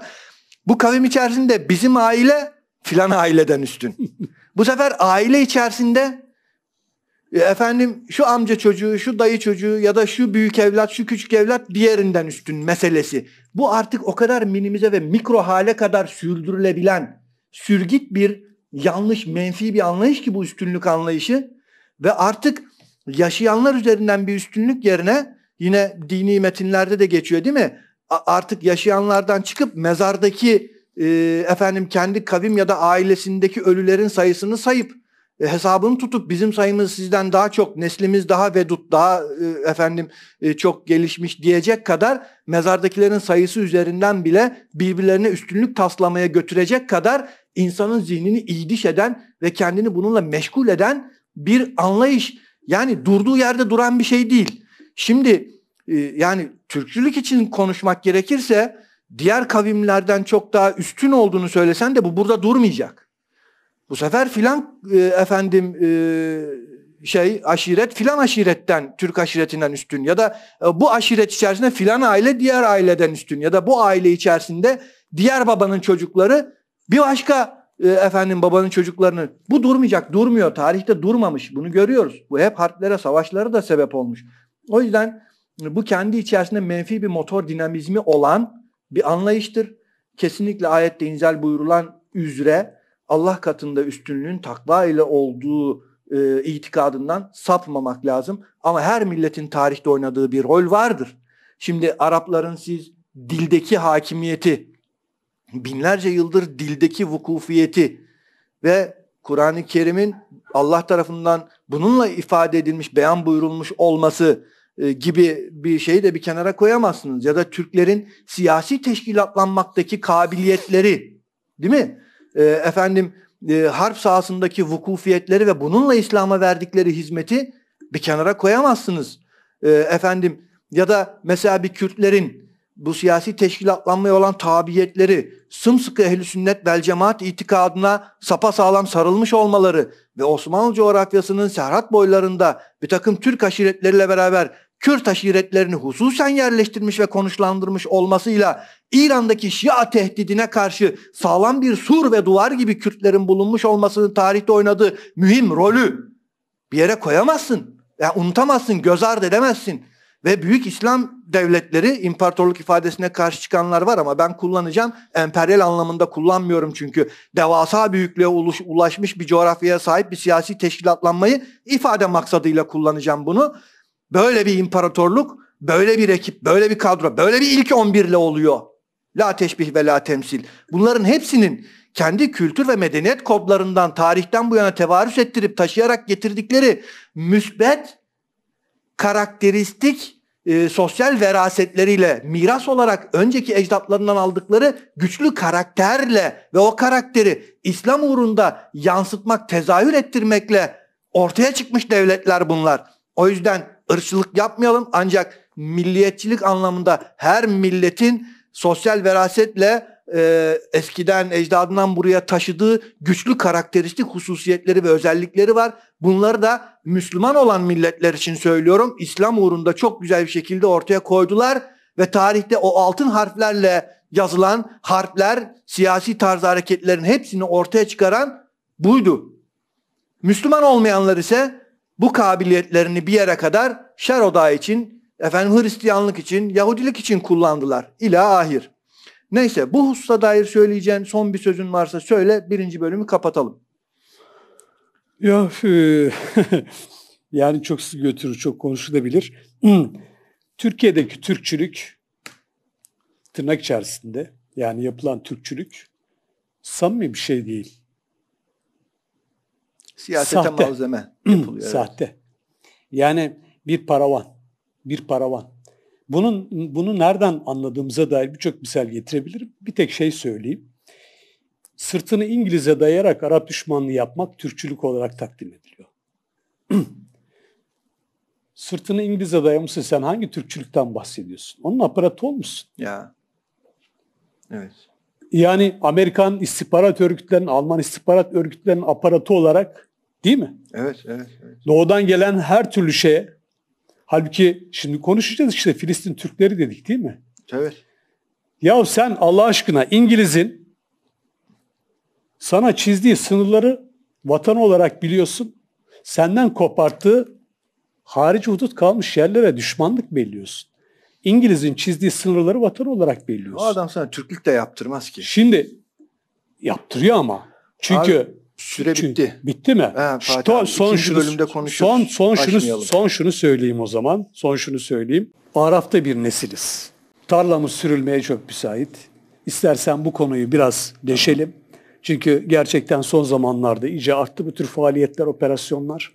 Bu kavim içerisinde bizim aile filan aileden üstün. Bu sefer aile içerisinde e, efendim şu amca çocuğu, şu dayı çocuğu ya da şu büyük evlat, şu küçük evlat diğerinden üstün meselesi. Bu artık o kadar minimize ve mikro hale kadar sürdürülebilen sürgit bir yanlış, menfi bir anlayış ki bu üstünlük anlayışı ve artık yaşayanlar üzerinden bir üstünlük yerine yine dini metinlerde de geçiyor değil mi? artık yaşayanlardan çıkıp mezardaki e, efendim kendi kavim ya da ailesindeki ölülerin sayısını sayıp e, hesabını tutup bizim sayımız sizden daha çok, neslimiz daha vedut, daha e, efendim e, çok gelişmiş diyecek kadar mezardakilerin sayısı üzerinden bile birbirlerine üstünlük taslamaya götürecek kadar insanın zihnini iyiliş eden ve kendini bununla meşgul eden bir anlayış. Yani durduğu yerde duran bir şey değil. Şimdi yani Türkçülük için konuşmak gerekirse diğer kavimlerden çok daha üstün olduğunu söylesen de bu burada durmayacak. Bu sefer filan e, efendim e, şey aşiret filan aşiretten Türk aşiretinden üstün ya da e, bu aşiret içerisinde filan aile diğer aileden üstün ya da bu aile içerisinde diğer babanın çocukları bir başka e, efendim babanın çocuklarını bu durmayacak durmuyor tarihte durmamış bunu görüyoruz. Bu hep harplere savaşları da sebep olmuş. O yüzden bu kendi içerisinde menfi bir motor dinamizmi olan bir anlayıştır. Kesinlikle ayette inzal buyurulan üzere Allah katında üstünlüğün takva ile olduğu e, itikadından sapmamak lazım. Ama her milletin tarihte oynadığı bir rol vardır. Şimdi Arapların siz dildeki hakimiyeti, binlerce yıldır dildeki vukufiyeti ve Kur'an-ı Kerim'in Allah tarafından bununla ifade edilmiş, beyan buyurulmuş olması e, gibi bir şeyi de bir kenara koyamazsınız. Ya da Türklerin siyasi teşkilatlanmaktaki kabiliyetleri değil mi? e, efendim e, harp sahasındaki vukufiyetleri ve bununla İslam'a verdikleri hizmeti bir kenara koyamazsınız. E, efendim ya da mesela bir Kürtlerin bu siyasi teşkilatlanmaya olan tabiyetleri, sımsıkı ehli sünnet vel cemaat itikadına sapasağlam sarılmış olmaları ve Osmanlı coğrafyasının serhat boylarında bir takım Türk aşiretleriyle beraber Kürt aşiretlerini hususen yerleştirmiş ve konuşlandırmış olmasıyla İran'daki Şia tehdidine karşı sağlam bir sur ve duvar gibi Kürtlerin bulunmuş olmasının tarihte oynadığı mühim rolü bir yere koyamazsın. Yani unutamazsın, göz ardı edemezsin. Ve büyük İslam devletleri imparatorluk ifadesine karşı çıkanlar var ama ben kullanacağım. Emperyal anlamında kullanmıyorum çünkü. Devasa büyüklüğe ulaşmış bir coğrafyaya sahip bir siyasi teşkilatlanmayı ifade maksadıyla kullanacağım bunu. Böyle bir imparatorluk, böyle bir ekip, böyle bir kadro, böyle bir ilk 11 ile oluyor. La teşbih ve la temsil. Bunların hepsinin kendi kültür ve medeniyet kodlarından tarihten bu yana tevarüs ettirip taşıyarak getirdikleri müsbet karakteristik e, sosyal verasetleriyle miras olarak önceki ecdatlarından aldıkları güçlü karakterle ve o karakteri İslam uğrunda yansıtmak, tezahür ettirmekle ortaya çıkmış devletler bunlar. O yüzden ırkçılık yapmayalım ancak milliyetçilik anlamında her milletin sosyal verasetle e, eskiden ecdadından buraya taşıdığı güçlü karakteristik hususiyetleri ve özellikleri var. Bunları da Müslüman olan milletler için söylüyorum. İslam uğrunda çok güzel bir şekilde ortaya koydular ve tarihte o altın harflerle yazılan harfler siyasi tarz hareketlerin hepsini ortaya çıkaran buydu. Müslüman olmayanlar ise bu kabiliyetlerini bir yere kadar şer odağı için, efendim Hristiyanlık için, Yahudilik için kullandılar. İla ahir. Neyse bu hususa dair söyleyeceğin son bir sözün varsa söyle birinci bölümü kapatalım. Ya e, yani çok sık götürür, çok konuşulabilir. Türkiye'deki Türkçülük tırnak içerisinde yani yapılan Türkçülük samimi bir şey değil. Siyasete Sahte. malzeme yapılıyor. Sahte. Yani bir paravan. Bir paravan. Bunun bunu nereden anladığımıza dair birçok misal getirebilirim. Bir tek şey söyleyeyim. Sırtını İngiliz'e dayayarak Arap düşmanlığı yapmak Türkçülük olarak takdim ediliyor. Sırtını İngiliz'e dayamışsın sen hangi Türkçülükten bahsediyorsun? Onun aparatı olmuşsun. Ya. Evet. Yani Amerikan istihbarat örgütlerinin, Alman istihbarat örgütlerinin aparatı olarak Değil mi? Evet, evet, evet. Doğudan gelen her türlü şeye halbuki şimdi konuşacağız işte Filistin Türkleri dedik değil mi? Evet. Ya sen Allah aşkına İngiliz'in sana çizdiği sınırları vatan olarak biliyorsun. Senden koparttığı harici hudut kalmış yerlere düşmanlık belliyorsun. İngiliz'in çizdiği sınırları vatan olarak belliyorsun. O adam sana Türklük de yaptırmaz ki. Şimdi yaptırıyor ama. Çünkü Abi, Süre Çünkü, bitti. Bitti mi? He, son, son şunu bölümde konuşuruz. Son son şunu son şunu söyleyeyim o zaman. Son şunu söyleyeyim. Araf'ta bir nesiliz. Tarlamız sürülmeye çok müsait. İstersen bu konuyu biraz deşelim. Çünkü gerçekten son zamanlarda iyice arttı bu tür faaliyetler, operasyonlar.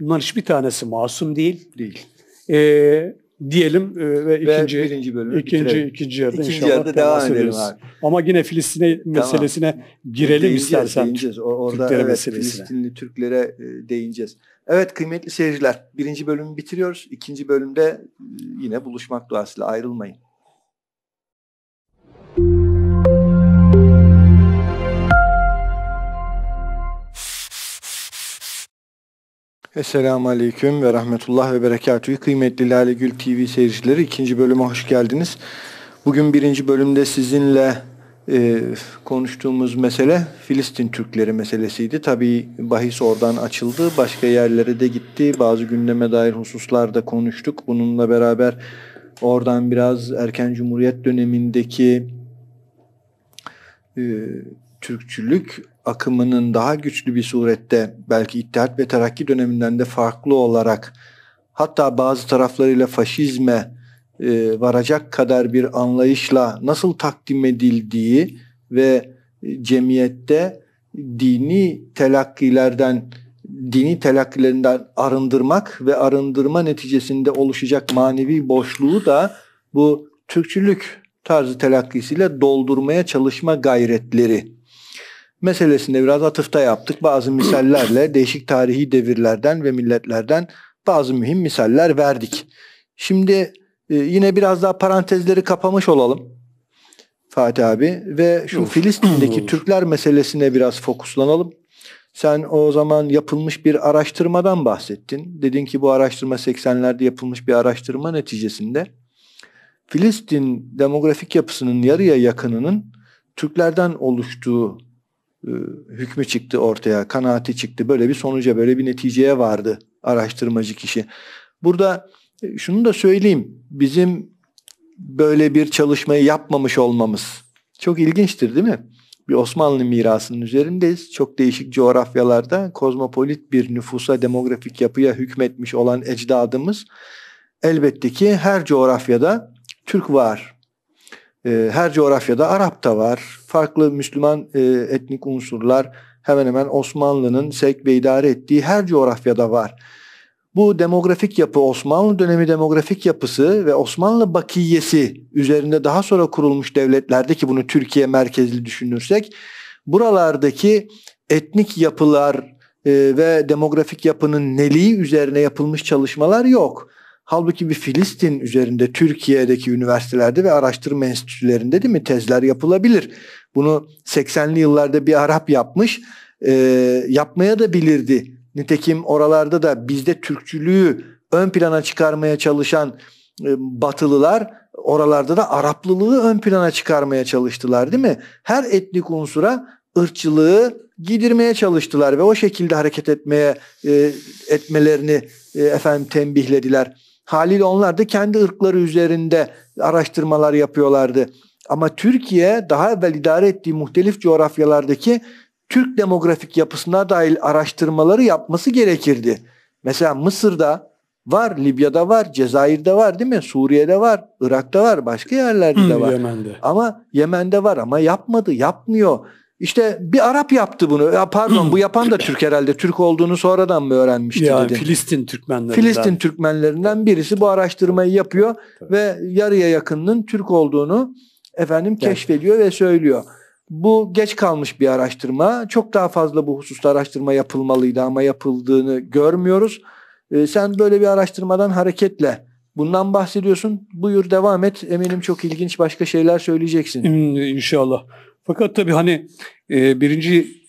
Bunların hiçbir tanesi masum değil. Değil. Ee, diyelim e, ve ikinci birinci bölümü ikinci bitirelim. ikinci yarıda İkinci inşallah yarıda devam edelim Ama yine Filistin'e tamam. meselesine girelim değineceğiz, istersen. Değineceğiz. Orada Türklere evet, Filistinli Türklere e, değineceğiz. Evet kıymetli seyirciler birinci bölümü bitiriyoruz. İkinci bölümde e, yine buluşmak duasıyla ayrılmayın. Esselamu Aleyküm ve Rahmetullah ve Berekatühü. Kıymetli Lale Gül TV seyircileri ikinci bölüme hoş geldiniz. Bugün birinci bölümde sizinle e, konuştuğumuz mesele Filistin Türkleri meselesiydi. Tabi bahis oradan açıldı. Başka yerlere de gitti. Bazı gündeme dair hususlar da konuştuk. Bununla beraber oradan biraz erken Cumhuriyet dönemindeki e, Türkçülük akımının daha güçlü bir surette belki İttihat ve Terakki döneminden de farklı olarak hatta bazı taraflarıyla faşizme e, varacak kadar bir anlayışla nasıl takdim edildiği ve e, cemiyette dini telakkilerden dini telakkilerinden arındırmak ve arındırma neticesinde oluşacak manevi boşluğu da bu Türkçülük tarzı telakkisiyle doldurmaya çalışma gayretleri meselesinde biraz atıfta yaptık. Bazı misallerle değişik tarihi devirlerden ve milletlerden bazı mühim misaller verdik. Şimdi e, yine biraz daha parantezleri kapamış olalım. Fatih abi ve şu Yok. Filistin'deki Türkler meselesine biraz fokuslanalım. Sen o zaman yapılmış bir araştırmadan bahsettin. Dedin ki bu araştırma 80'lerde yapılmış bir araştırma neticesinde Filistin demografik yapısının yarıya yakınının Türklerden oluştuğu e, hükmü çıktı ortaya, kanaati çıktı. Böyle bir sonuca, böyle bir neticeye vardı araştırmacı kişi. Burada e, şunu da söyleyeyim. Bizim böyle bir çalışmayı yapmamış olmamız çok ilginçtir değil mi? Bir Osmanlı mirasının üzerindeyiz. Çok değişik coğrafyalarda kozmopolit bir nüfusa, demografik yapıya hükmetmiş olan ecdadımız elbette ki her coğrafyada Türk var ee, her coğrafyada Arap da var. Farklı Müslüman e, etnik unsurlar hemen hemen Osmanlı'nın sevk ve idare ettiği her coğrafyada var. Bu demografik yapı Osmanlı dönemi demografik yapısı ve Osmanlı bakiyesi üzerinde daha sonra kurulmuş devletlerdeki bunu Türkiye merkezli düşünürsek buralardaki etnik yapılar e, ve demografik yapının neliği üzerine yapılmış çalışmalar yok. Halbuki bir Filistin üzerinde Türkiye'deki üniversitelerde ve araştırma enstitülerinde değil mi tezler yapılabilir. Bunu 80'li yıllarda bir Arap yapmış, e, yapmaya da bilirdi. Nitekim oralarda da bizde Türkçülüğü ön plana çıkarmaya çalışan e, Batılılar oralarda da Araplılığı ön plana çıkarmaya çalıştılar değil mi? Her etnik unsura ırkçılığı gidirmeye çalıştılar ve o şekilde hareket etmeye e, etmelerini e, efendim tembihlediler. Halil onlar da kendi ırkları üzerinde araştırmalar yapıyorlardı. Ama Türkiye daha evvel idare ettiği muhtelif coğrafyalardaki Türk demografik yapısına dair araştırmaları yapması gerekirdi. Mesela Mısır'da var, Libya'da var, Cezayir'de var değil mi? Suriye'de var, Irak'ta var, başka yerlerde de var. Yemen'de. Ama Yemen'de var ama yapmadı, yapmıyor. İşte bir Arap yaptı bunu. Ya pardon bu yapan da Türk herhalde. Türk olduğunu sonradan mı öğrenmişti ya, dedi. Filistin Türkmenlerinden. Filistin Türkmenlerinden birisi bu araştırmayı yapıyor evet. ve yarıya yakınının Türk olduğunu efendim yani. keşfediyor ve söylüyor. Bu geç kalmış bir araştırma. Çok daha fazla bu hususta araştırma yapılmalıydı ama yapıldığını görmüyoruz. Ee, sen böyle bir araştırmadan hareketle bundan bahsediyorsun. Buyur devam et. Eminim çok ilginç başka şeyler söyleyeceksin. İnşallah. Fakat tabii hani e, birinci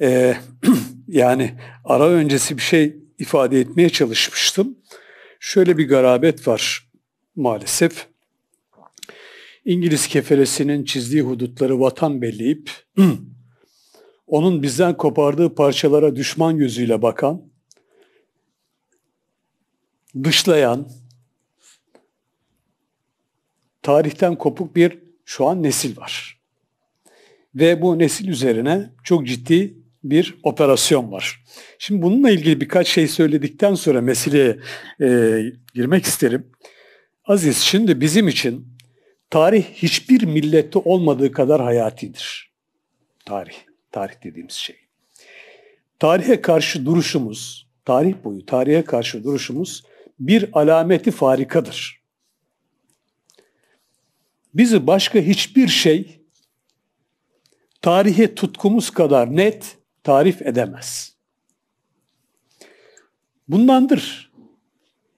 e, yani ara öncesi bir şey ifade etmeye çalışmıştım. Şöyle bir garabet var maalesef. İngiliz kefelesinin çizdiği hudutları vatan belleyip onun bizden kopardığı parçalara düşman gözüyle bakan, dışlayan, tarihten kopuk bir şu an nesil var ve bu nesil üzerine çok ciddi bir operasyon var. Şimdi bununla ilgili birkaç şey söyledikten sonra meseleye e, girmek isterim. Aziz şimdi bizim için tarih hiçbir millette olmadığı kadar hayatidir. Tarih, tarih dediğimiz şey. Tarihe karşı duruşumuz, tarih boyu tarihe karşı duruşumuz bir alameti farikadır. Bizi başka hiçbir şey tarihe tutkumuz kadar net tarif edemez. Bundandır.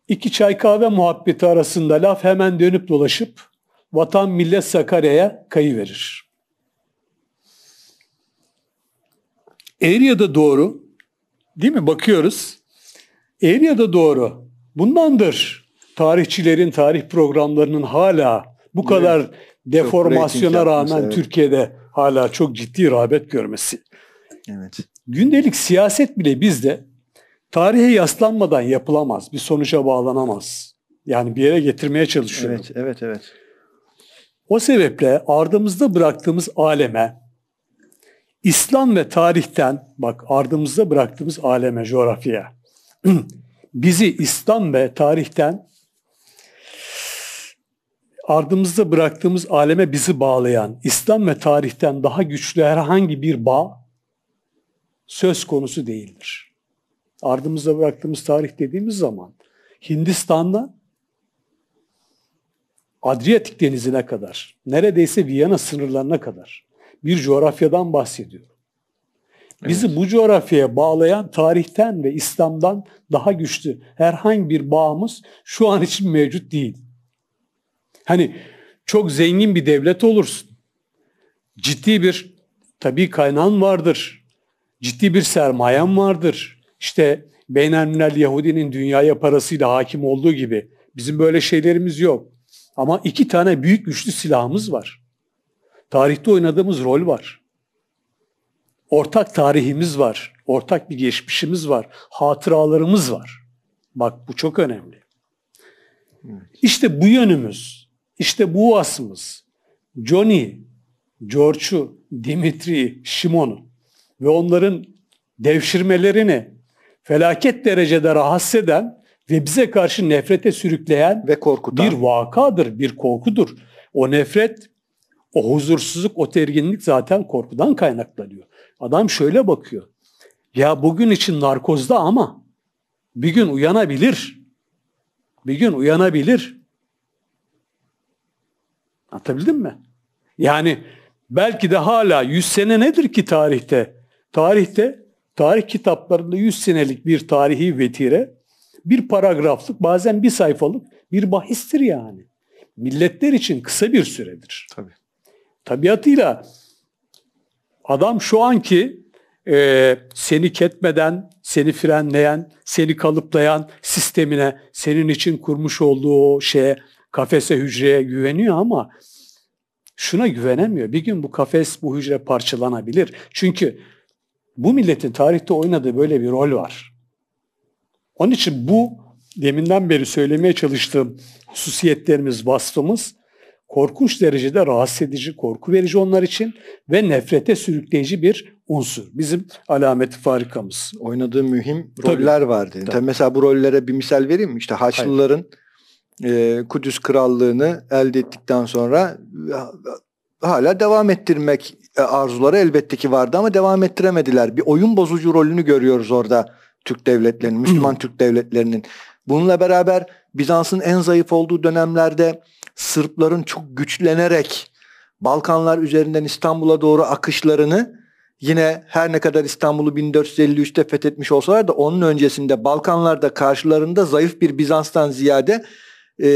İki çay kahve muhabbeti arasında laf hemen dönüp dolaşıp vatan millet Sakarya'ya kayıverir. Eğri ya da doğru, değil mi? Bakıyoruz. Eğri ya da doğru. Bundandır tarihçilerin tarih programlarının hala bu kadar evet. deformasyona yapmış, rağmen evet. Türkiye'de hala çok ciddi rağbet görmesi. Evet. Gündelik siyaset bile bizde tarihe yaslanmadan yapılamaz. Bir sonuca bağlanamaz. Yani bir yere getirmeye çalışıyorum. Evet, evet, evet. O sebeple ardımızda bıraktığımız aleme, İslam ve tarihten, bak ardımızda bıraktığımız aleme, coğrafya bizi İslam ve tarihten ardımızda bıraktığımız aleme bizi bağlayan İslam ve tarihten daha güçlü herhangi bir bağ söz konusu değildir. Ardımızda bıraktığımız tarih dediğimiz zaman Hindistan'da Adriyatik denizine kadar, neredeyse Viyana sınırlarına kadar bir coğrafyadan bahsediyor. Bizi evet. bu coğrafyaya bağlayan tarihten ve İslam'dan daha güçlü herhangi bir bağımız şu an için mevcut değil. Hani çok zengin bir devlet olursun. Ciddi bir tabi kaynağın vardır. Ciddi bir sermayen vardır. İşte Beynelminel Yahudinin dünyaya parasıyla hakim olduğu gibi bizim böyle şeylerimiz yok. Ama iki tane büyük güçlü silahımız var. Tarihte oynadığımız rol var. Ortak tarihimiz var. Ortak bir geçmişimiz var. Hatıralarımız var. Bak bu çok önemli. İşte bu yönümüz işte bu asımız Johnny, George'u, Dimitri'yi, Şimon'u ve onların devşirmelerini felaket derecede rahatsız eden ve bize karşı nefrete sürükleyen ve korkutan bir vakadır, bir korkudur. O nefret, o huzursuzluk, o terginlik zaten korkudan kaynaklanıyor. Adam şöyle bakıyor. Ya bugün için narkozda ama bir gün uyanabilir. Bir gün uyanabilir. Anlatabildim mi? Yani belki de hala 100 sene nedir ki tarihte? Tarihte, tarih kitaplarında 100 senelik bir tarihi vetire, bir paragraflık, bazen bir sayfalık bir bahistir yani. Milletler için kısa bir süredir. Tabii. Tabiatıyla adam şu anki e, seni ketmeden, seni frenleyen, seni kalıplayan sistemine, senin için kurmuş olduğu o şeye kafese hücreye güveniyor ama şuna güvenemiyor. Bir gün bu kafes, bu hücre parçalanabilir. Çünkü bu milletin tarihte oynadığı böyle bir rol var. Onun için bu deminden beri söylemeye çalıştığım hususiyetlerimiz, vasfımız korkunç derecede rahatsız edici, korku verici onlar için ve nefrete sürükleyici bir unsur. Bizim alamet farikamız. Oynadığı mühim roller Tabii. vardı. Tabii. Tabii. Mesela bu rollere bir misal vereyim mi? İşte Haçlıların Hayır e, Kudüs Krallığını elde ettikten sonra e, hala devam ettirmek e, arzuları elbette ki vardı ama devam ettiremediler. Bir oyun bozucu rolünü görüyoruz orada Türk devletlerinin, Müslüman hmm. Türk devletlerinin. Bununla beraber Bizans'ın en zayıf olduğu dönemlerde Sırpların çok güçlenerek Balkanlar üzerinden İstanbul'a doğru akışlarını yine her ne kadar İstanbul'u 1453'te fethetmiş olsalar da onun öncesinde Balkanlarda karşılarında zayıf bir Bizans'tan ziyade e,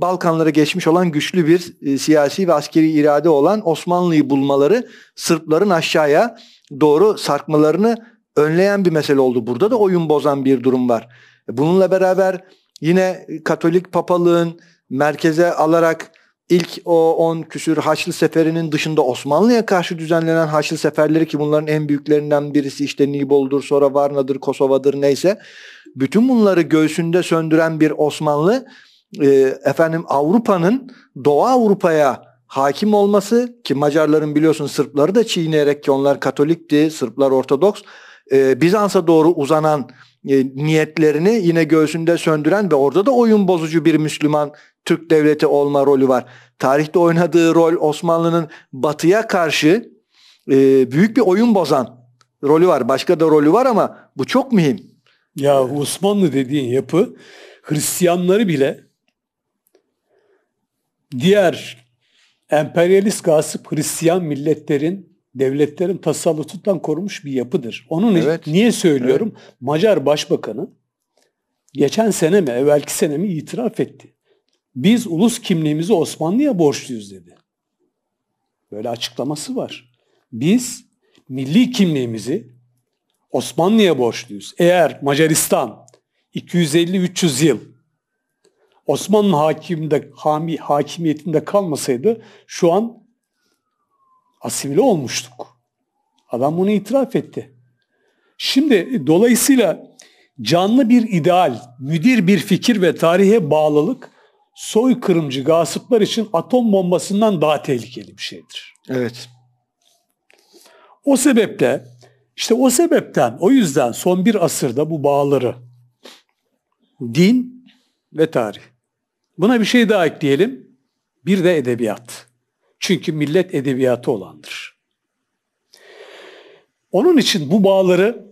Balkanlara geçmiş olan güçlü bir e, siyasi ve askeri irade olan Osmanlı'yı bulmaları Sırpların aşağıya doğru sarkmalarını önleyen bir mesele oldu. Burada da oyun bozan bir durum var. Bununla beraber yine Katolik papalığın merkeze alarak ilk o 10 küsür Haçlı Seferi'nin dışında Osmanlı'ya karşı düzenlenen Haçlı Seferleri ki bunların en büyüklerinden birisi işte Nibol'dur sonra Varna'dır Kosova'dır neyse. Bütün bunları göğsünde söndüren bir Osmanlı e, efendim Avrupa'nın Doğu Avrupa'ya hakim olması ki Macarların biliyorsun Sırpları da çiğneyerek ki onlar Katolikti, Sırplar Ortodoks. E, Bizans'a doğru uzanan e, niyetlerini yine göğsünde söndüren ve orada da oyun bozucu bir Müslüman Türk devleti olma rolü var. Tarihte oynadığı rol Osmanlı'nın batıya karşı e, büyük bir oyun bozan rolü var. Başka da rolü var ama bu çok mühim. Ya Osmanlı dediğin yapı Hristiyanları bile diğer emperyalist gasp Hristiyan milletlerin devletlerin tasallutundan korumuş bir yapıdır. Onun evet. niye söylüyorum? Evet. Macar Başbakanı geçen sene mi, evvelki sene mi itiraf etti. Biz ulus kimliğimizi Osmanlı'ya borçluyuz dedi. Böyle açıklaması var. Biz milli kimliğimizi Osmanlı'ya borçluyuz. Eğer Macaristan 250-300 yıl Osmanlı hakiminde, hami, hakimiyetinde kalmasaydı şu an asimile olmuştuk. Adam bunu itiraf etti. Şimdi dolayısıyla canlı bir ideal, müdir bir fikir ve tarihe bağlılık soykırımcı gasıplar için atom bombasından daha tehlikeli bir şeydir. Evet. O sebeple işte o sebepten o yüzden son bir asırda bu bağları din ve tarih Buna bir şey daha ekleyelim. Bir de edebiyat. Çünkü millet edebiyatı olandır. Onun için bu bağları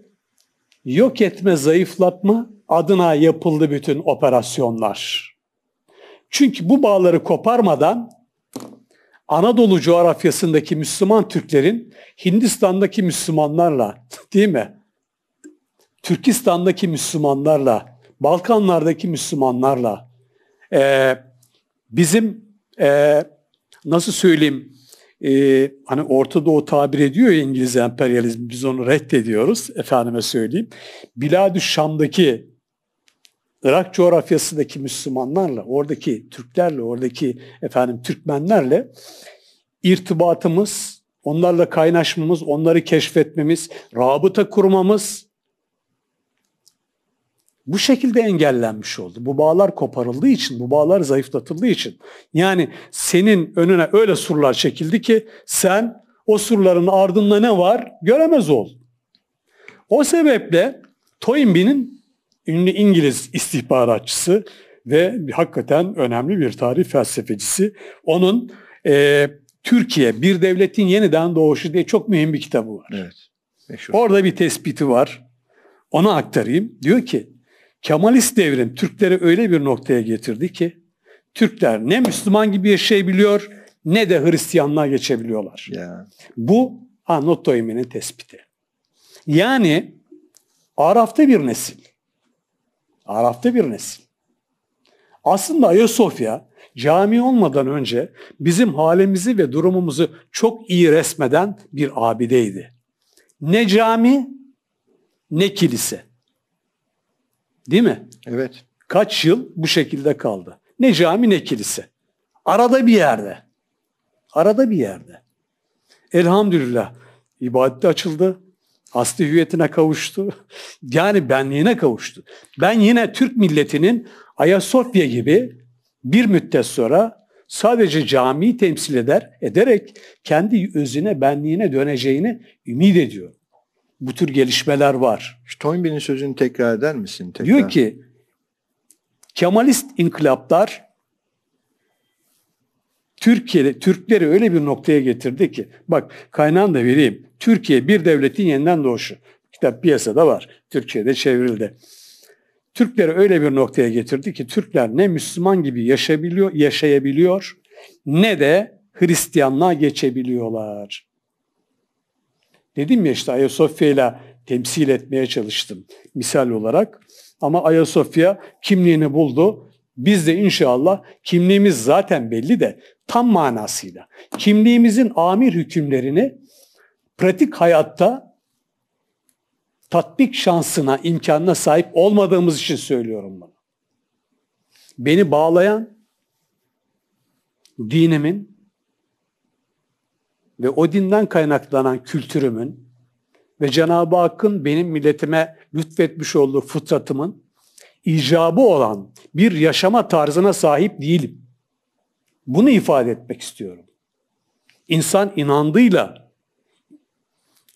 yok etme, zayıflatma adına yapıldı bütün operasyonlar. Çünkü bu bağları koparmadan Anadolu coğrafyasındaki Müslüman Türklerin Hindistan'daki Müslümanlarla, değil mi? Türkistan'daki Müslümanlarla, Balkanlardaki Müslümanlarla, ee, bizim e, nasıl söyleyeyim e, hani Orta Doğu tabir ediyor ya İngiliz emperyalizmi biz onu reddediyoruz efendime söyleyeyim. Biladü Şam'daki Irak coğrafyasındaki Müslümanlarla, oradaki Türklerle, oradaki efendim Türkmenlerle irtibatımız, onlarla kaynaşmamız, onları keşfetmemiz, rabıta kurmamız bu şekilde engellenmiş oldu. Bu bağlar koparıldığı için, bu bağlar zayıflatıldığı için. Yani senin önüne öyle surlar çekildi ki sen o surların ardında ne var göremez ol. O sebeple Toynbee'nin ünlü İngiliz istihbaratçısı ve hakikaten önemli bir tarih felsefecisi. Onun e, Türkiye Bir Devletin Yeniden Doğuşu diye çok mühim bir kitabı var. Evet. Meşhur. Orada bir tespiti var. Onu aktarayım. Diyor ki Kemalist devrim Türkleri öyle bir noktaya getirdi ki Türkler ne Müslüman gibi bir şey biliyor ne de Hristiyanlığa geçebiliyorlar. Yeah. Bu Anotto Emin'in tespiti. Yani Araf'ta bir nesil. Araf'ta bir nesil. Aslında Ayasofya cami olmadan önce bizim halimizi ve durumumuzu çok iyi resmeden bir abideydi. Ne cami ne kilise. Değil mi? Evet. Kaç yıl bu şekilde kaldı. Ne cami ne kilise. Arada bir yerde. Arada bir yerde. Elhamdülillah ibadete açıldı. Asli hüviyetine kavuştu. Yani benliğine kavuştu. Ben yine Türk milletinin Ayasofya gibi bir müddet sonra sadece camiyi temsil eder, ederek kendi özüne, benliğine döneceğini ümit ediyorum bu tür gelişmeler var. Toynbee'nin sözünü tekrar eder misin? Tekrar? Diyor ki Kemalist inkılaplar Türkiye, Türkleri öyle bir noktaya getirdi ki bak kaynağını da vereyim. Türkiye bir devletin yeniden doğuşu. Kitap piyasada var. Türkiye'de çevrildi. Türkleri öyle bir noktaya getirdi ki Türkler ne Müslüman gibi yaşayabiliyor, yaşayabiliyor ne de Hristiyanlığa geçebiliyorlar. Dedim ya işte Ayasofya ile temsil etmeye çalıştım misal olarak. Ama Ayasofya kimliğini buldu. Biz de inşallah kimliğimiz zaten belli de tam manasıyla kimliğimizin amir hükümlerini pratik hayatta tatbik şansına, imkanına sahip olmadığımız için söylüyorum bunu. Beni bağlayan dinimin ve o dinden kaynaklanan kültürümün ve Cenab-ı Hakk'ın benim milletime lütfetmiş olduğu fıtratımın icabı olan bir yaşama tarzına sahip değilim. Bunu ifade etmek istiyorum. İnsan inandığıyla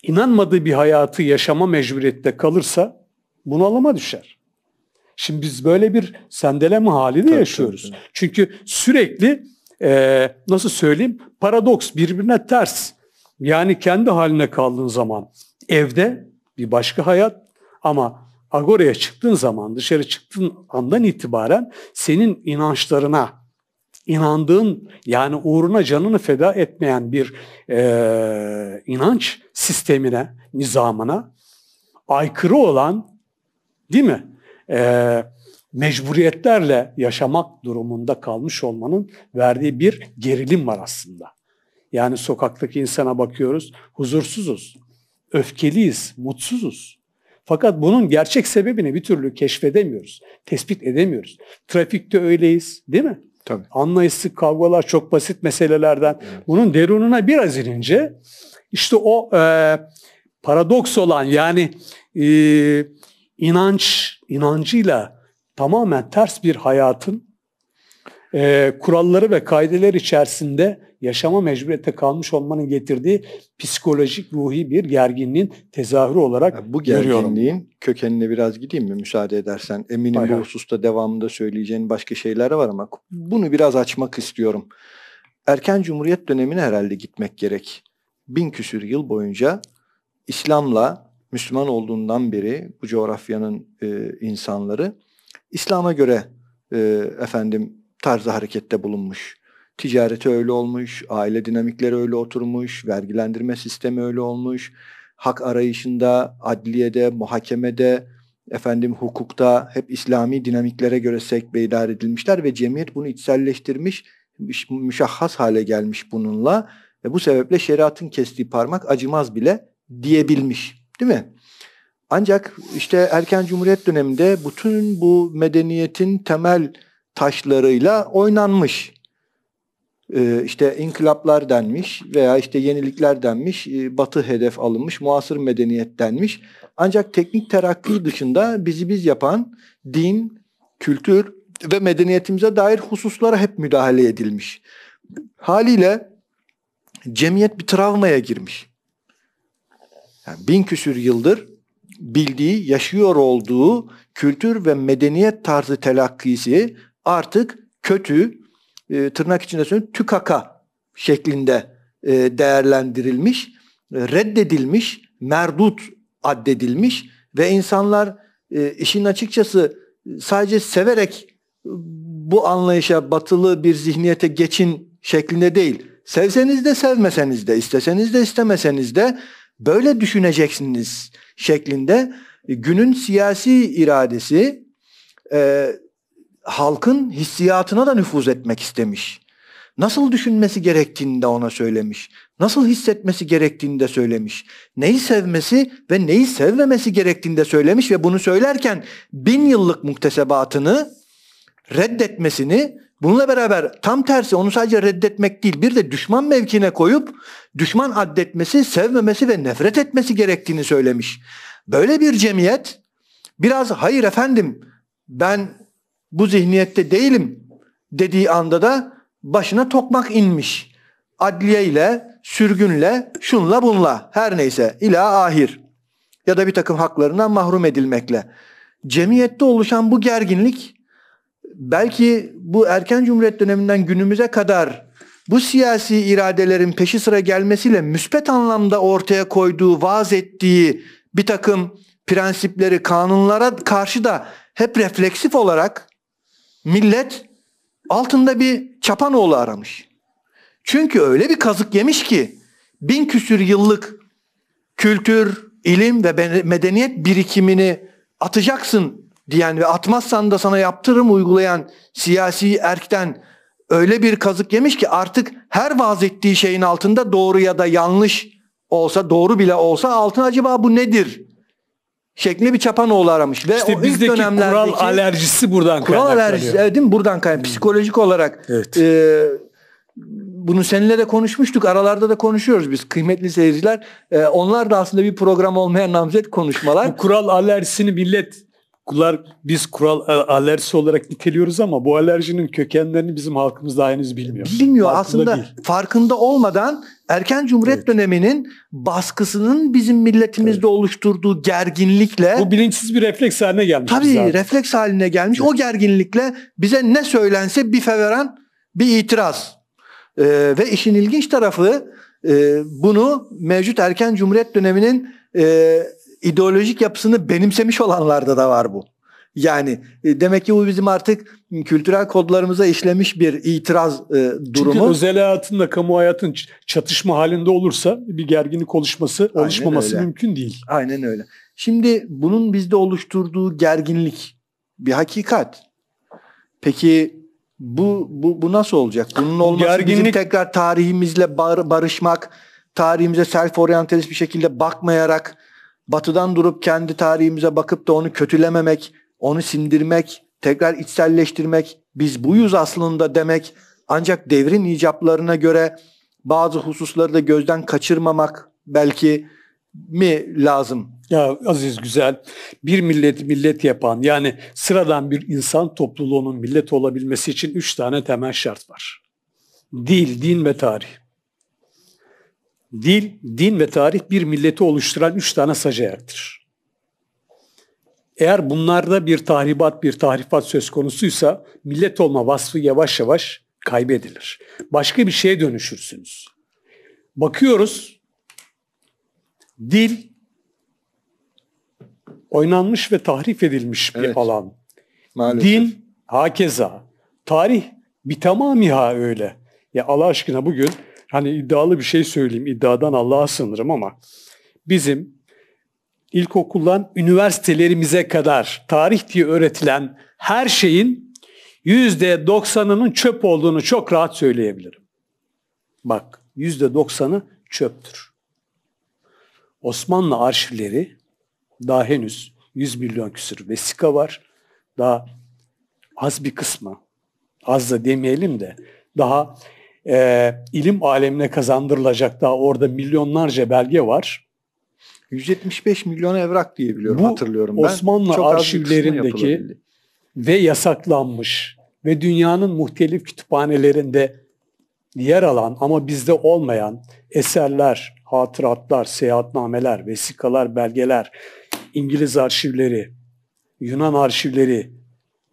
inanmadığı bir hayatı yaşama mecburiyette kalırsa bunalıma düşer. Şimdi biz böyle bir sendeleme halinde tabii, yaşıyoruz. Tabii. Çünkü sürekli e, nasıl söyleyeyim paradoks birbirine ters. Yani kendi haline kaldığın zaman evde bir başka hayat ama agoraya çıktığın zaman dışarı çıktığın andan itibaren senin inançlarına inandığın yani uğruna canını feda etmeyen bir e, inanç sistemine, nizamına aykırı olan değil mi? E, mecburiyetlerle yaşamak durumunda kalmış olmanın verdiği bir gerilim var aslında. Yani sokaktaki insana bakıyoruz, huzursuzuz, öfkeliyiz, mutsuzuz. Fakat bunun gerçek sebebini bir türlü keşfedemiyoruz, tespit edemiyoruz. Trafikte öyleyiz değil mi? Tabii. Anlayışsız kavgalar çok basit meselelerden. Evet. Bunun derununa biraz inince işte o e, paradoks olan yani e, inanç, inancıyla tamamen ters bir hayatın e, kuralları ve kaideler içerisinde yaşama mecburiyette kalmış olmanın getirdiği psikolojik ruhi bir gerginliğin tezahürü olarak yani bu gerginliğin görüyorum. kökenine biraz gideyim mi müsaade edersen? Eminim Hayır. bu hususta devamında söyleyeceğin başka şeyler var ama bunu biraz açmak istiyorum. Erken Cumhuriyet dönemine herhalde gitmek gerek. Bin küsür yıl boyunca İslam'la Müslüman olduğundan beri bu coğrafyanın e, insanları İslam'a göre e, efendim tarzı harekette bulunmuş. Ticareti öyle olmuş, aile dinamikleri öyle oturmuş, vergilendirme sistemi öyle olmuş. Hak arayışında, adliyede, muhakemede, efendim hukukta hep İslami dinamiklere göre sekbe idare edilmişler ve cemiyet bunu içselleştirmiş, müşahhas hale gelmiş bununla ve bu sebeple şeriatın kestiği parmak acımaz bile diyebilmiş. Değil mi? Ancak işte erken cumhuriyet döneminde bütün bu medeniyetin temel taşlarıyla oynanmış. Ee, işte inkılaplar denmiş veya işte yenilikler denmiş, e, batı hedef alınmış, muasır medeniyet denmiş. Ancak teknik terakki dışında bizi biz yapan din, kültür ve medeniyetimize dair hususlara hep müdahale edilmiş. Haliyle cemiyet bir travmaya girmiş. Yani bin küsür yıldır bildiği, yaşıyor olduğu kültür ve medeniyet tarzı telakkisi artık kötü, e, tırnak içinde söylüyorum, tükaka şeklinde e, değerlendirilmiş, e, reddedilmiş, merdut addedilmiş ve insanlar işin açıkçası sadece severek bu anlayışa, batılı bir zihniyete geçin şeklinde değil. Sevseniz de sevmeseniz de, isteseniz de istemeseniz de böyle düşüneceksiniz şeklinde günün siyasi iradesi e, halkın hissiyatına da nüfuz etmek istemiş. Nasıl düşünmesi gerektiğini de ona söylemiş. Nasıl hissetmesi gerektiğini de söylemiş. Neyi sevmesi ve neyi sevmemesi gerektiğini de söylemiş ve bunu söylerken bin yıllık muktesebatını reddetmesini bununla beraber tam tersi onu sadece reddetmek değil bir de düşman mevkine koyup düşman addetmesi, sevmemesi ve nefret etmesi gerektiğini söylemiş. Böyle bir cemiyet biraz hayır efendim ben bu zihniyette değilim dediği anda da başına tokmak inmiş. Adliye ile sürgünle, şunla bunla her neyse ila ahir ya da bir takım haklarından mahrum edilmekle. Cemiyette oluşan bu gerginlik belki bu erken cumhuriyet döneminden günümüze kadar bu siyasi iradelerin peşi sıra gelmesiyle müspet anlamda ortaya koyduğu, vaaz ettiği bir takım prensipleri, kanunlara karşı da hep refleksif olarak millet altında bir çapanoğlu aramış. Çünkü öyle bir kazık yemiş ki bin küsür yıllık kültür, ilim ve medeniyet birikimini atacaksın diyen ve atmazsan da sana yaptırım uygulayan siyasi erkten öyle bir kazık yemiş ki artık her vaaz ettiği şeyin altında doğru ya da yanlış olsa doğru bile olsa altın acaba bu nedir? Şeklinde bir çapanoğlu aramış. Ve işte o bizdeki ilk dönemlerdeki, kural alerjisi buradan kural kaynaklanıyor. alerjisi değil mi? Buradan kaynaklanıyor. Hmm. Psikolojik olarak evet. e, bunu seninle de konuşmuştuk. Aralarda da konuşuyoruz biz kıymetli seyirciler. E, onlar da aslında bir program olmayan namzet konuşmalar. Bu kural alerjisini millet Bunlar biz kural e, alerjisi olarak niteliyoruz ama bu alerjinin kökenlerini bizim halkımız daha henüz bilmiyor. Bilmiyor farkında aslında değil. farkında olmadan erken cumhuriyet evet. döneminin baskısının bizim milletimizde evet. oluşturduğu gerginlikle bu bilinçsiz bir refleks haline gelmiş. Tabii zaten. refleks haline gelmiş. Evet. O gerginlikle bize ne söylense bir feveran, bir itiraz. Ee, ve işin ilginç tarafı e, bunu mevcut erken cumhuriyet döneminin e, ideolojik yapısını benimsemiş olanlarda da var bu. Yani e, demek ki bu bizim artık kültürel kodlarımıza işlemiş bir itiraz e, durumu. Çünkü özel hayatınla kamu hayatın çatışma halinde olursa bir gerginlik oluşması Aynen oluşmaması mümkün değil. Aynen öyle. Şimdi bunun bizde oluşturduğu gerginlik bir hakikat. Peki bu bu, bu nasıl olacak? Bunun olması gerginlik... bizim tekrar tarihimizle bar, barışmak, tarihimize self oryantalist bir şekilde bakmayarak batıdan durup kendi tarihimize bakıp da onu kötülememek, onu sindirmek, tekrar içselleştirmek, biz buyuz aslında demek ancak devrin icaplarına göre bazı hususları da gözden kaçırmamak belki mi lazım? Ya Aziz Güzel, bir millet millet yapan yani sıradan bir insan topluluğunun millet olabilmesi için üç tane temel şart var. Dil, din ve tarih dil, din ve tarih bir milleti oluşturan üç tane sacayaktır. Eğer bunlarda bir tahribat, bir tahrifat söz konusuysa millet olma vasfı yavaş yavaş kaybedilir. Başka bir şeye dönüşürsünüz. Bakıyoruz, dil oynanmış ve tahrif edilmiş bir evet. alan. Maalesef. Din hakeza, tarih bir tamamiha öyle. Ya Allah aşkına bugün hani iddialı bir şey söyleyeyim, iddiadan Allah'a sığınırım ama bizim ilkokuldan üniversitelerimize kadar tarih diye öğretilen her şeyin yüzde doksanının çöp olduğunu çok rahat söyleyebilirim. Bak yüzde doksanı çöptür. Osmanlı arşivleri daha henüz 100 milyon küsür vesika var. Daha az bir kısmı, az da demeyelim de daha e, ilim alemine kazandırılacak daha orada milyonlarca belge var. 175 milyon evrak diye biliyorum Bu, hatırlıyorum. ben. Osmanlı ben, arşivlerindeki ve yasaklanmış ve dünyanın muhtelif kütüphanelerinde yer alan ama bizde olmayan eserler, hatıratlar, seyahatnameler, vesikalar, belgeler, İngiliz arşivleri, Yunan arşivleri,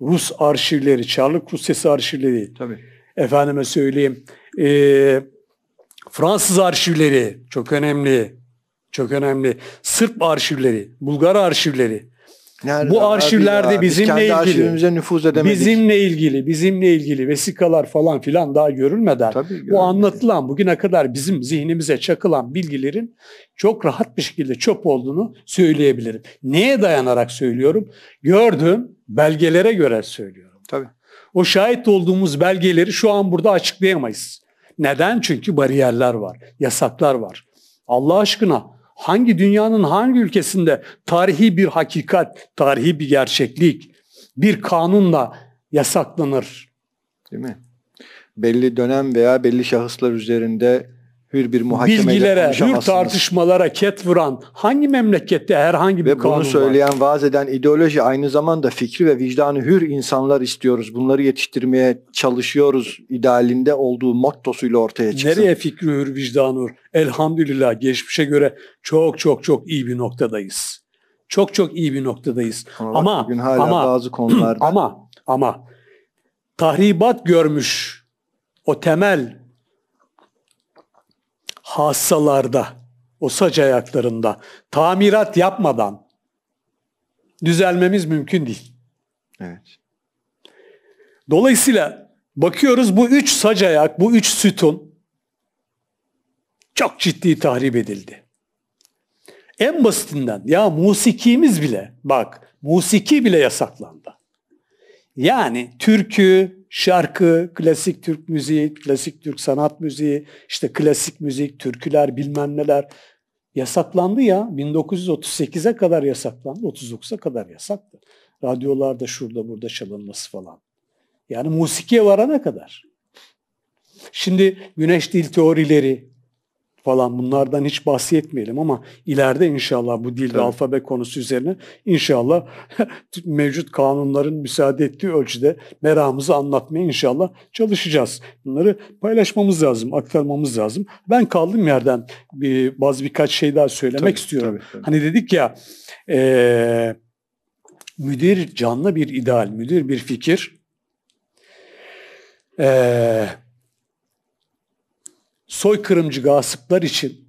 Rus arşivleri, Çarlık Rusyası arşivleri, Tabii. efendime söyleyeyim e, Fransız arşivleri çok önemli. Çok önemli. Sırp arşivleri, Bulgar arşivleri. Nerede Bu arşivlerde ya, bizimle biz ilgili nüfuz edemedik. Bizimle ilgili, bizimle ilgili vesikalar falan filan daha görülmeden Tabii, bu anlatılan bugüne kadar bizim zihnimize çakılan bilgilerin çok rahat bir şekilde çöp olduğunu söyleyebilirim. Neye dayanarak söylüyorum? Gördüm, belgelere göre söylüyorum. Tabii o şahit olduğumuz belgeleri şu an burada açıklayamayız. Neden? Çünkü bariyerler var, yasaklar var. Allah aşkına hangi dünyanın hangi ülkesinde tarihi bir hakikat, tarihi bir gerçeklik bir kanunla yasaklanır? Değil mi? Belli dönem veya belli şahıslar üzerinde hür bir muhakemeye bilgilere, hür tartışmalara ket vuran hangi memlekette herhangi bir ve kanun bunu söyleyen, var? vaaz eden ideoloji aynı zamanda fikri ve vicdanı hür insanlar istiyoruz. Bunları yetiştirmeye çalışıyoruz idealinde olduğu mottosuyla ortaya çıksın. Nereye fikri hür, vicdanı hür? Elhamdülillah geçmişe göre çok çok çok iyi bir noktadayız. Çok çok iyi bir noktadayız. Ama ama bugün hala ama, bazı konularda ama ama tahribat görmüş o temel hassalarda, o saç ayaklarında tamirat yapmadan düzelmemiz mümkün değil. Evet. Dolayısıyla bakıyoruz bu üç saç ayak, bu üç sütun çok ciddi tahrip edildi. En basitinden ya musikimiz bile bak musiki bile yasaklandı. Yani türkü, şarkı, klasik Türk müziği, klasik Türk sanat müziği, işte klasik müzik, türküler bilmem neler yasaklandı ya. 1938'e kadar yasaklandı, 39'a kadar yasaktı. Radyolarda şurada burada çalınması falan. Yani musikiye varana kadar. Şimdi güneş dil teorileri, falan bunlardan hiç bahsetmeyelim ama ileride inşallah bu dil ve alfabe konusu üzerine inşallah mevcut kanunların müsaade ettiği ölçüde meramımızı anlatmaya inşallah çalışacağız. Bunları paylaşmamız lazım, aktarmamız lazım. Ben kaldığım yerden bir, bazı birkaç şey daha söylemek tabii, istiyorum. Tabii, tabii. Hani dedik ya e, müdür canlı bir ideal, müdür bir fikir. Ee, soykırımcı gasıplar için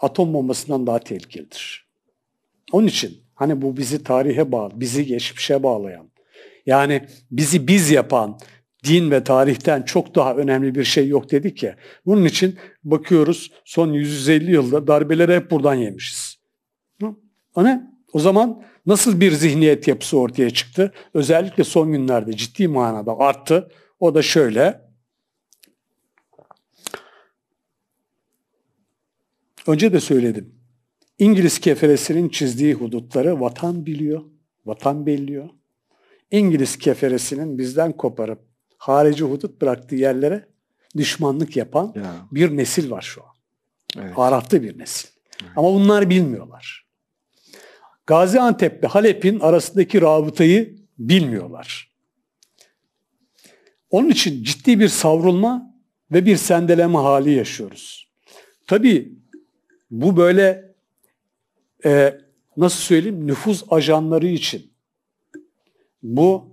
atom bombasından daha tehlikelidir. Onun için hani bu bizi tarihe bağlı, bizi geçmişe bağlayan, yani bizi biz yapan din ve tarihten çok daha önemli bir şey yok dedik ya. Bunun için bakıyoruz son 150 yılda darbeleri hep buradan yemişiz. Hani o zaman nasıl bir zihniyet yapısı ortaya çıktı? Özellikle son günlerde ciddi manada arttı. O da şöyle. Önce de söyledim. İngiliz keferesinin çizdiği hudutları vatan biliyor, vatan belliyor. İngiliz keferesinin bizden koparıp harici hudut bıraktığı yerlere düşmanlık yapan ya. bir nesil var şu an. Evet. Arap'ta bir nesil. Evet. Ama bunlar bilmiyorlar. Gaziantep ve Halep'in arasındaki rabıtayı bilmiyorlar. Onun için ciddi bir savrulma ve bir sendeleme hali yaşıyoruz. Tabii bu böyle e, nasıl söyleyeyim nüfuz ajanları için bu